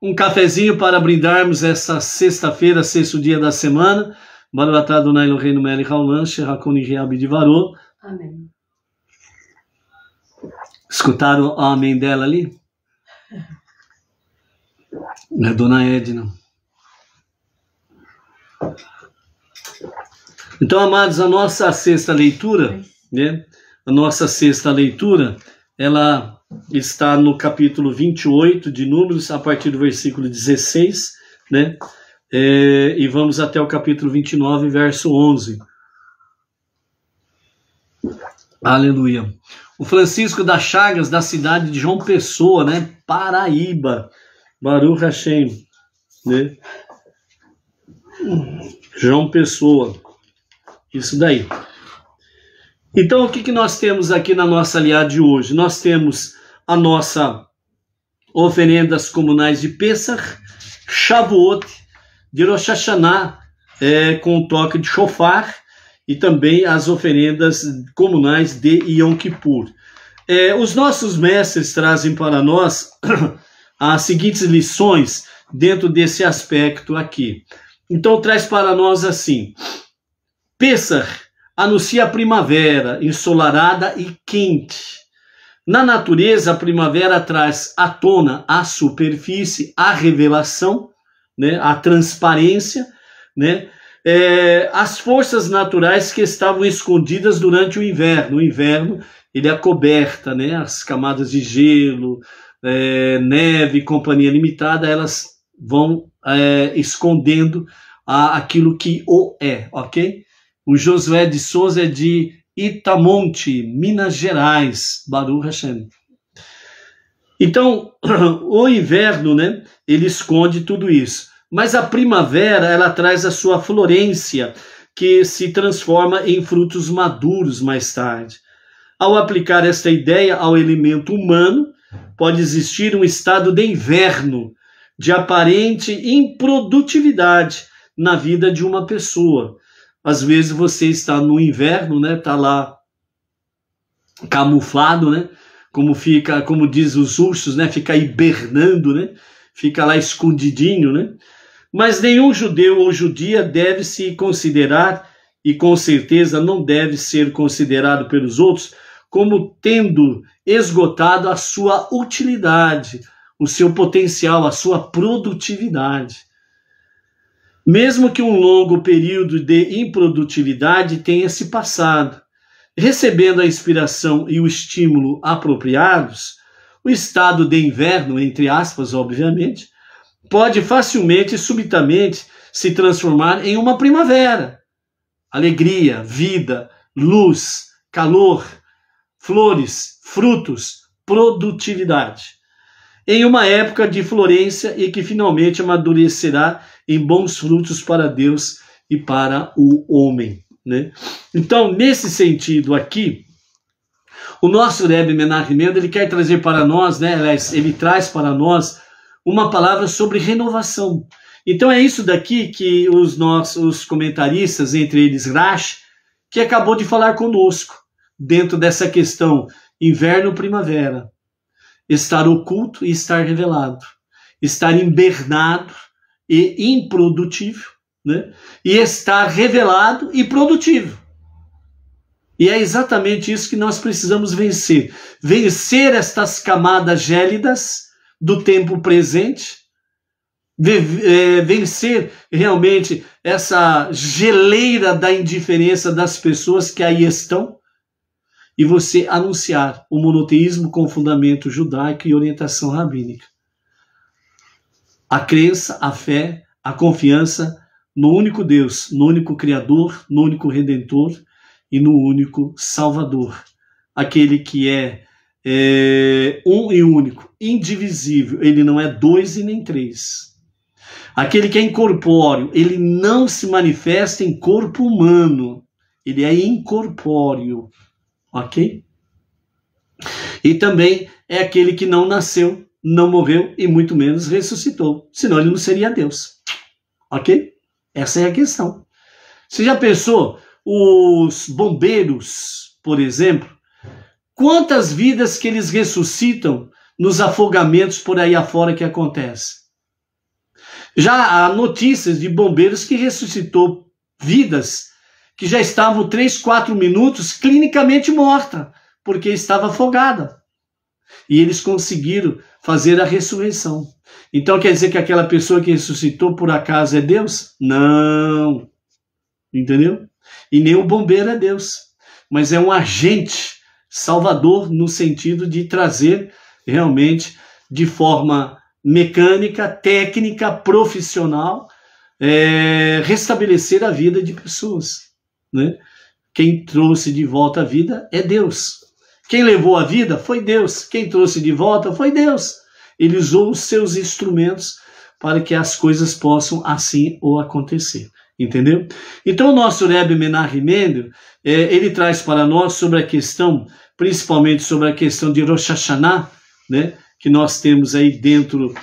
um cafezinho para brindarmos essa sexta-feira, sexto dia da semana. Baruch Atadonai Eloheinu Melech Haolam, Sherakoni Reab Divarô. Amém. Escutaram o amém dela ali? É Dona Edna. Então, amados, a nossa sexta leitura, né? A nossa sexta leitura, ela está no capítulo 28 de Números, a partir do versículo 16, né? É, e vamos até o capítulo 29, verso 11. Aleluia. O Francisco das Chagas, da cidade de João Pessoa, né? Paraíba. Baruch Hashem, né? João Pessoa. Isso daí. Então, o que, que nós temos aqui na nossa aliada de hoje? Nós temos a nossa oferendas comunais de Pesach, Shavuot, de Rosh Hashanah, é, com o toque de Shofar, e também as oferendas comunais de Yom Kippur. É, os nossos mestres trazem para nós as seguintes lições dentro desse aspecto aqui. Então, traz para nós assim: Pesach anuncia a primavera, ensolarada e quente. Na natureza, a primavera traz à tona a superfície, a revelação, né, a transparência, né, é, as forças naturais que estavam escondidas durante o inverno. O inverno ele é né, as camadas de gelo, é, neve, companhia limitada, elas vão é, escondendo a, aquilo que o é, ok? O Josué de Souza é de Itamonte, Minas Gerais, Baruch Hashem. Então, o inverno, né, ele esconde tudo isso. Mas a primavera, ela traz a sua florência, que se transforma em frutos maduros mais tarde. Ao aplicar esta ideia ao elemento humano, pode existir um estado de inverno, de aparente improdutividade na vida de uma pessoa, às vezes você está no inverno, né? Tá lá camuflado, né? Como fica, como diz os ursos, né? Fica hibernando, né? Fica lá escondidinho, né? Mas nenhum judeu ou judia deve se considerar e com certeza não deve ser considerado pelos outros como tendo esgotado a sua utilidade, o seu potencial, a sua produtividade mesmo que um longo período de improdutividade tenha se passado. Recebendo a inspiração e o estímulo apropriados, o estado de inverno, entre aspas, obviamente, pode facilmente e subitamente se transformar em uma primavera. Alegria, vida, luz, calor, flores, frutos, produtividade. Em uma época de florência e que finalmente amadurecerá em bons frutos para Deus e para o homem. Né? Então, nesse sentido aqui, o nosso Rebbe Menachem Mendel ele quer trazer para nós, né, ele traz para nós uma palavra sobre renovação. Então é isso daqui que os nossos comentaristas, entre eles Rash, que acabou de falar conosco dentro dessa questão inverno-primavera. Estar oculto e estar revelado. Estar embernado e improdutível, né? e estar revelado e produtivo. E é exatamente isso que nós precisamos vencer. Vencer estas camadas gélidas do tempo presente, é, vencer realmente essa geleira da indiferença das pessoas que aí estão, e você anunciar o monoteísmo com fundamento judaico e orientação rabínica a crença, a fé, a confiança no único Deus, no único Criador, no único Redentor e no único Salvador. Aquele que é, é um e único, indivisível, ele não é dois e nem três. Aquele que é incorpóreo, ele não se manifesta em corpo humano, ele é incorpóreo, ok? E também é aquele que não nasceu não morreu e muito menos ressuscitou, senão ele não seria Deus. Ok? Essa é a questão. Você já pensou os bombeiros, por exemplo, quantas vidas que eles ressuscitam nos afogamentos por aí afora que acontece? Já há notícias de bombeiros que ressuscitou vidas que já estavam 3, 4 minutos clinicamente morta, porque estava afogada. E eles conseguiram fazer a ressurreição. Então quer dizer que aquela pessoa que ressuscitou por acaso é Deus? Não. Entendeu? E nem o bombeiro é Deus, mas é um agente salvador no sentido de trazer realmente de forma mecânica, técnica, profissional, é, restabelecer a vida de pessoas. Né? Quem trouxe de volta a vida é Deus. Quem levou a vida foi Deus. Quem trouxe de volta foi Deus. Ele usou os seus instrumentos para que as coisas possam assim ou acontecer. Entendeu? Então, o nosso Rebbe Menachem Mendel, é, ele traz para nós sobre a questão, principalmente sobre a questão de Rosh Hashanah, né, que nós temos aí dentro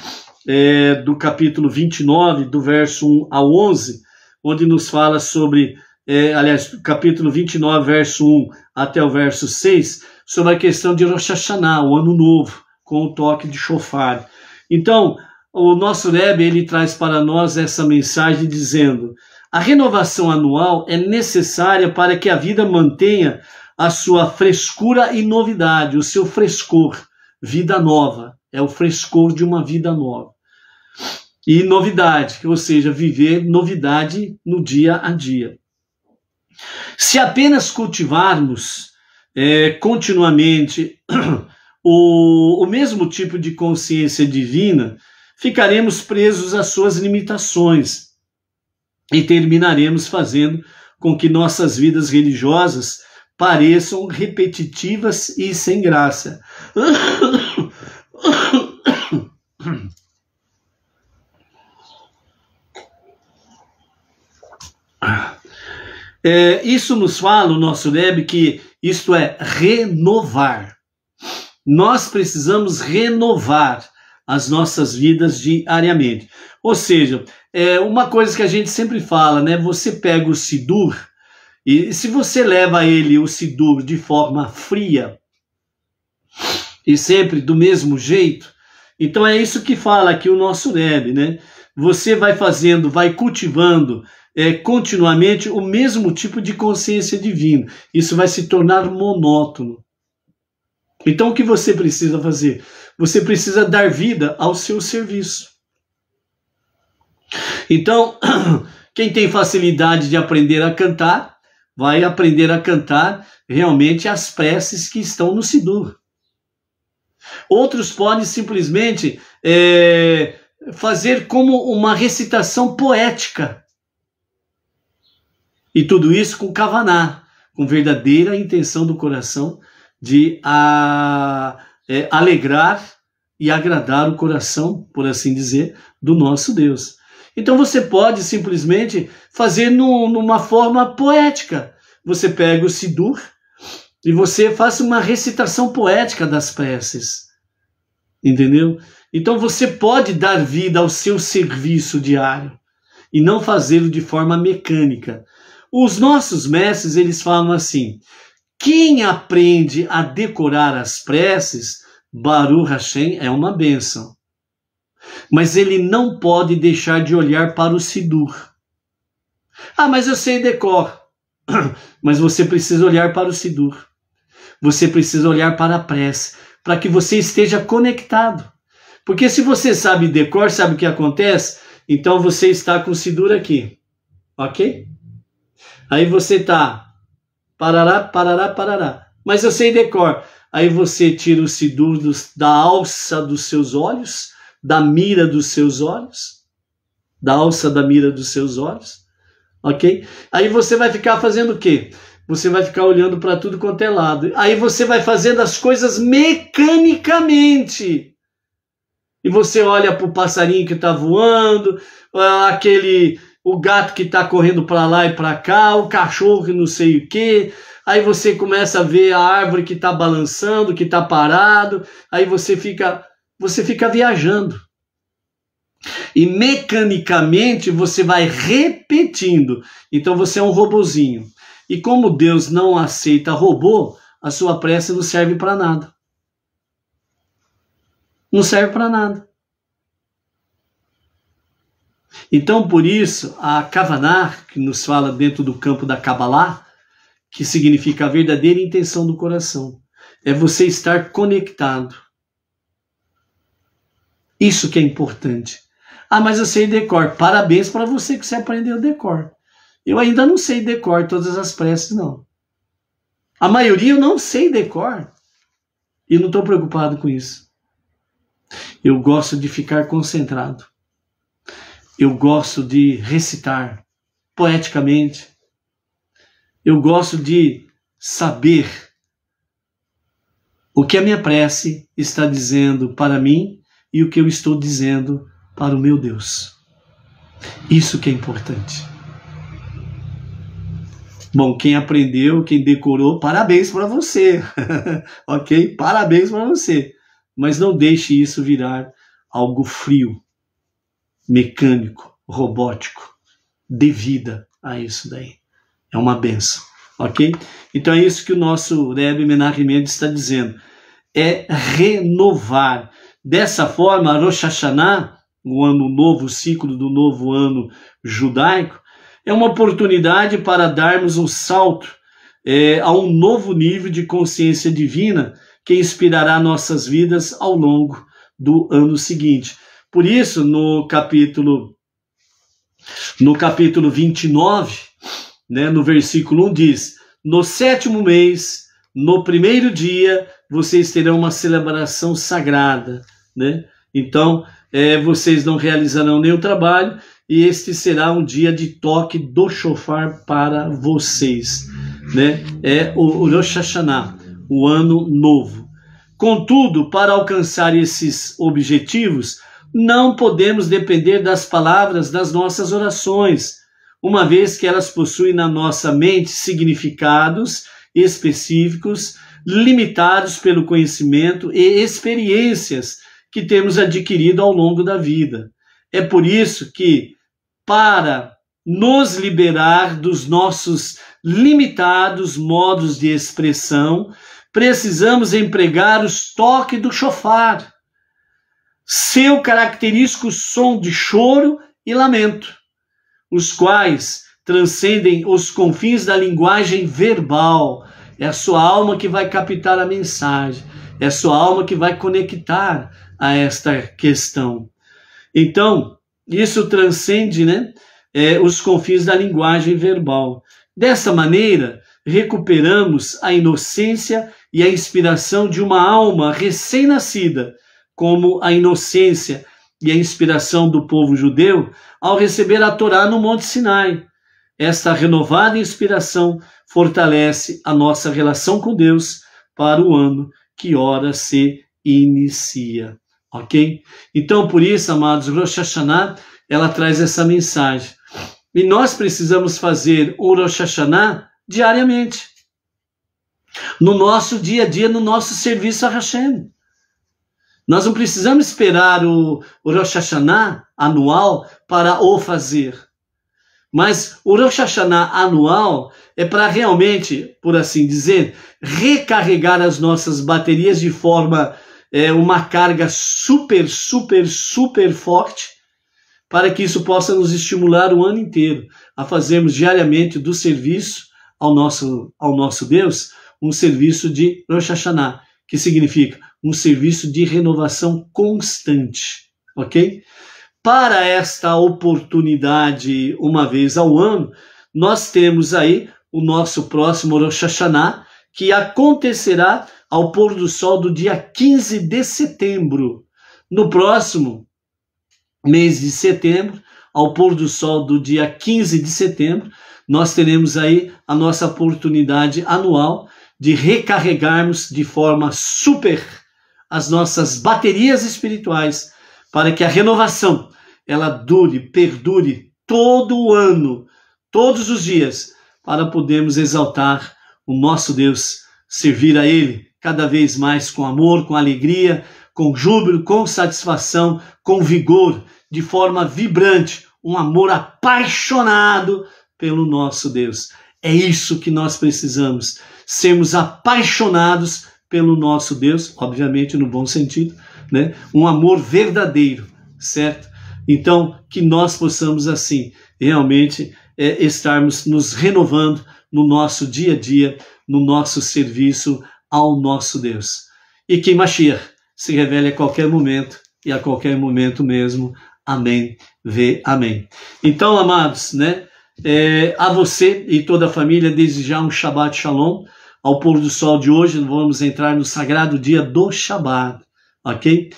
é, do capítulo 29, do verso 1 ao 11, onde nos fala sobre, é, aliás, capítulo 29, verso 1 até o verso 6, sobre a questão de Rosh Hashanah, o Ano Novo, com o toque de chofar. Então, o nosso Rebbe, ele traz para nós essa mensagem dizendo a renovação anual é necessária para que a vida mantenha a sua frescura e novidade, o seu frescor, vida nova. É o frescor de uma vida nova. E novidade, ou seja, viver novidade no dia a dia. Se apenas cultivarmos é, continuamente o, o mesmo tipo de consciência divina, ficaremos presos às suas limitações e terminaremos fazendo com que nossas vidas religiosas pareçam repetitivas e sem graça. É, isso nos fala o nosso Rebbe que isto é, renovar. Nós precisamos renovar as nossas vidas diariamente. Ou seja, é uma coisa que a gente sempre fala, né? Você pega o Sidur e se você leva ele, o Sidur, de forma fria e sempre do mesmo jeito, então é isso que fala aqui o nosso Neb, né? Você vai fazendo, vai cultivando é, continuamente o mesmo tipo de consciência divina. Isso vai se tornar monótono. Então, o que você precisa fazer? Você precisa dar vida ao seu serviço. Então, quem tem facilidade de aprender a cantar, vai aprender a cantar realmente as preces que estão no Sidur. Outros podem simplesmente é, fazer como uma recitação poética e tudo isso com Kavaná, com verdadeira intenção do coração de a, é, alegrar e agradar o coração, por assim dizer, do nosso Deus. Então você pode simplesmente fazer no, numa forma poética. Você pega o Sidur e você faz uma recitação poética das preces. Entendeu? Então você pode dar vida ao seu serviço diário e não fazê-lo de forma mecânica, os nossos mestres, eles falam assim: quem aprende a decorar as preces, Baru Hashem é uma bênção. Mas ele não pode deixar de olhar para o Sidur. Ah, mas eu sei decor. Mas você precisa olhar para o Sidur. Você precisa olhar para a prece, para que você esteja conectado. Porque se você sabe decor, sabe o que acontece, então você está com o Sidur aqui. Ok? Aí você tá parará, parará, parará. Mas eu sei decor. Aí você tira o sidur da alça dos seus olhos, da mira dos seus olhos, da alça da mira dos seus olhos, ok? Aí você vai ficar fazendo o quê? Você vai ficar olhando para tudo quanto é lado. Aí você vai fazendo as coisas mecanicamente. E você olha para o passarinho que está voando, ah, aquele o gato que está correndo para lá e para cá, o cachorro que não sei o quê. Aí você começa a ver a árvore que está balançando, que está parado. Aí você fica, você fica viajando. E mecanicamente você vai repetindo. Então você é um robozinho. E como Deus não aceita robô, a sua prece não serve para nada. Não serve para nada. Então, por isso, a Kavanah, que nos fala dentro do campo da Kabbalah, que significa a verdadeira intenção do coração, é você estar conectado. Isso que é importante. Ah, mas eu sei decor. Parabéns para você que você aprendeu decor. Eu ainda não sei decor todas as preces, não. A maioria eu não sei decor. E não estou preocupado com isso. Eu gosto de ficar concentrado. Eu gosto de recitar poeticamente. Eu gosto de saber o que a minha prece está dizendo para mim e o que eu estou dizendo para o meu Deus. Isso que é importante. Bom, quem aprendeu, quem decorou, parabéns para você. ok? Parabéns para você. Mas não deixe isso virar algo frio mecânico, robótico, dê vida a isso daí. É uma benção, ok? Então é isso que o nosso Rebbe Menachem Mendes está dizendo. É renovar. Dessa forma, Rosh Hashanah, o ano novo, o ciclo do novo ano judaico, é uma oportunidade para darmos um salto é, a um novo nível de consciência divina que inspirará nossas vidas ao longo do ano seguinte. Por isso, no capítulo no capítulo 29, né, no versículo 1 diz: "No sétimo mês, no primeiro dia, vocês terão uma celebração sagrada", né? Então, é, vocês não realizarão nenhum trabalho e este será um dia de toque do chofar para vocês, né? É o Rosh Hashanah, o ano novo. Contudo, para alcançar esses objetivos, não podemos depender das palavras das nossas orações, uma vez que elas possuem na nossa mente significados específicos, limitados pelo conhecimento e experiências que temos adquirido ao longo da vida. É por isso que, para nos liberar dos nossos limitados modos de expressão, precisamos empregar os toques do chofar seu característico som de choro e lamento, os quais transcendem os confins da linguagem verbal. É a sua alma que vai captar a mensagem, é a sua alma que vai conectar a esta questão. Então, isso transcende né, é, os confins da linguagem verbal. Dessa maneira, recuperamos a inocência e a inspiração de uma alma recém-nascida como a inocência e a inspiração do povo judeu ao receber a Torá no Monte Sinai. Esta renovada inspiração fortalece a nossa relação com Deus para o ano que ora se inicia, ok? Então, por isso, amados, Rosh Hashanah, ela traz essa mensagem. E nós precisamos fazer o Rosh Hashanah diariamente. No nosso dia a dia, no nosso serviço a Hashem. Nós não precisamos esperar o, o Rosh Hashanah anual para o fazer. Mas o Rosh Hashanah anual é para realmente, por assim dizer, recarregar as nossas baterias de forma é, uma carga super, super, super forte, para que isso possa nos estimular o ano inteiro a fazermos diariamente do serviço ao nosso, ao nosso Deus um serviço de Rosh Hashanah que significa um serviço de renovação constante, ok? Para esta oportunidade, uma vez ao ano, nós temos aí o nosso próximo Rosh Hashanah, que acontecerá ao pôr do sol do dia 15 de setembro. No próximo mês de setembro, ao pôr do sol do dia 15 de setembro, nós teremos aí a nossa oportunidade anual de recarregarmos de forma super as nossas baterias espirituais para que a renovação ela dure, perdure todo o ano, todos os dias, para podermos exaltar o nosso Deus, servir a Ele cada vez mais com amor, com alegria, com júbilo, com satisfação, com vigor, de forma vibrante, um amor apaixonado pelo nosso Deus. É isso que nós precisamos sermos apaixonados pelo nosso Deus, obviamente no bom sentido, né? Um amor verdadeiro, certo? Então, que nós possamos assim realmente é, estarmos nos renovando no nosso dia a dia, no nosso serviço ao nosso Deus. E que Mashiach se revele a qualquer momento e a qualquer momento mesmo. Amém. Vê, amém. Então, amados, né? É, a você e toda a família, desde já um Shabbat Shalom ao pôr do sol de hoje, vamos entrar no sagrado dia do Shabat, ok?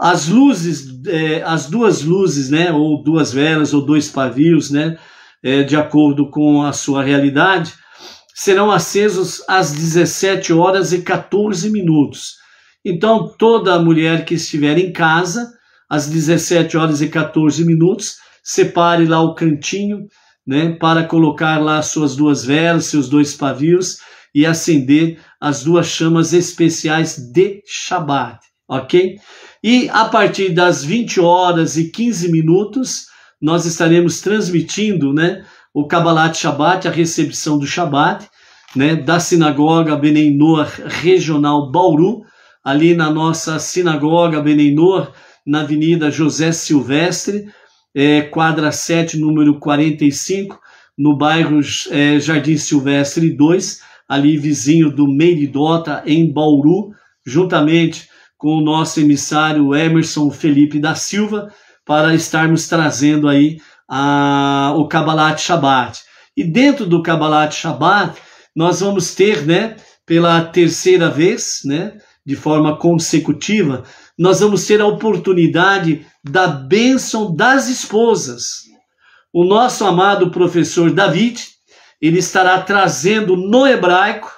As luzes, é, as duas luzes, né, ou duas velas, ou dois pavios, né, é, de acordo com a sua realidade, serão acesos às 17 horas e 14 minutos. Então, toda mulher que estiver em casa, às 17 horas e 14 minutos, separe lá o cantinho, né, para colocar lá suas duas velas, seus dois pavios, e acender as duas chamas especiais de Shabat, ok? E a partir das 20 horas e 15 minutos, nós estaremos transmitindo né, o Kabbalat Shabbat, a recepção do Shabbat, né, da Sinagoga Beneinor Regional Bauru, ali na nossa Sinagoga Beneinor, na Avenida José Silvestre, é, quadra 7, número 45, no bairro é, Jardim Silvestre 2, ali vizinho do Meridota, em Bauru, juntamente com o nosso emissário Emerson Felipe da Silva, para estarmos trazendo aí a, o Kabbalat Shabbat. E dentro do Kabbalat Shabbat, nós vamos ter, né, pela terceira vez, né, de forma consecutiva, nós vamos ter a oportunidade da bênção das esposas. O nosso amado professor David ele estará trazendo no hebraico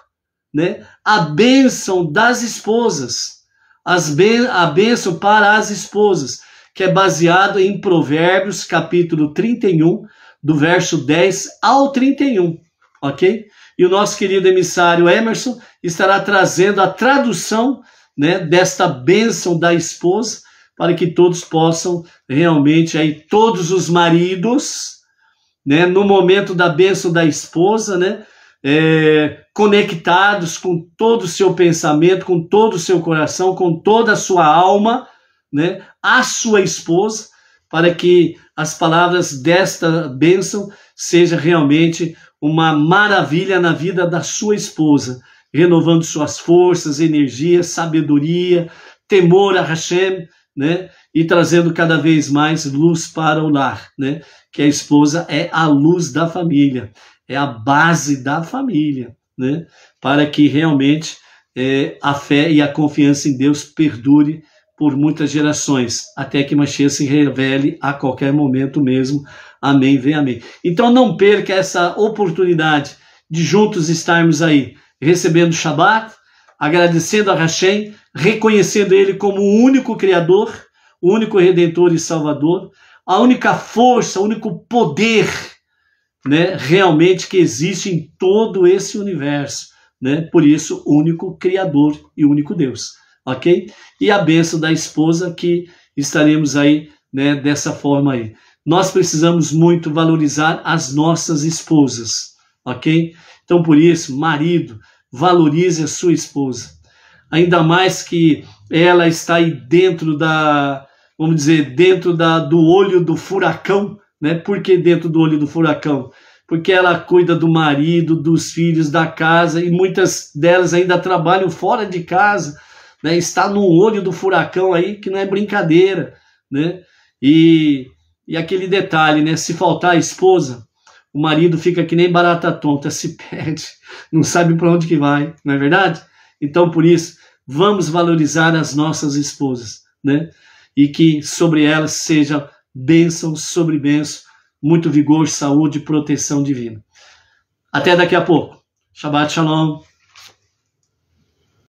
né, a bênção das esposas, as ben, a bênção para as esposas, que é baseado em Provérbios capítulo 31, do verso 10 ao 31, ok? E o nosso querido emissário Emerson estará trazendo a tradução né, desta bênção da esposa, para que todos possam realmente, aí, todos os maridos, né, no momento da bênção da esposa, né, é, conectados com todo o seu pensamento, com todo o seu coração, com toda a sua alma, né, a sua esposa, para que as palavras desta bênção seja realmente uma maravilha na vida da sua esposa, renovando suas forças, energia, sabedoria, temor a Hashem, né? E trazendo cada vez mais luz para o lar, né? Que a esposa é a luz da família, é a base da família, né? Para que realmente é, a fé e a confiança em Deus perdure por muitas gerações, até que Mashiach se revele a qualquer momento mesmo. Amém, vem amém. Então não perca essa oportunidade de juntos estarmos aí, recebendo Shabat, agradecendo a Hashem, reconhecendo Ele como o único Criador, o único Redentor e Salvador, a única força, o único poder né, realmente que existe em todo esse universo. Né? Por isso, único Criador e único Deus. Ok? E a benção da esposa que estaremos aí né, dessa forma aí. Nós precisamos muito valorizar as nossas esposas, ok? Então, por isso, marido, valorize a sua esposa ainda mais que ela está aí dentro da, vamos dizer, dentro da, do olho do furacão, né? Por que dentro do olho do furacão? Porque ela cuida do marido, dos filhos, da casa, e muitas delas ainda trabalham fora de casa, né? Está no olho do furacão aí, que não é brincadeira, né? E, e aquele detalhe, né? Se faltar a esposa, o marido fica que nem barata tonta, se perde, não sabe para onde que vai, não é verdade? Então, por isso, vamos valorizar as nossas esposas, né? E que sobre elas seja bênção sobre bênção, muito vigor, saúde e proteção divina. Até daqui a pouco. Shabbat Shalom.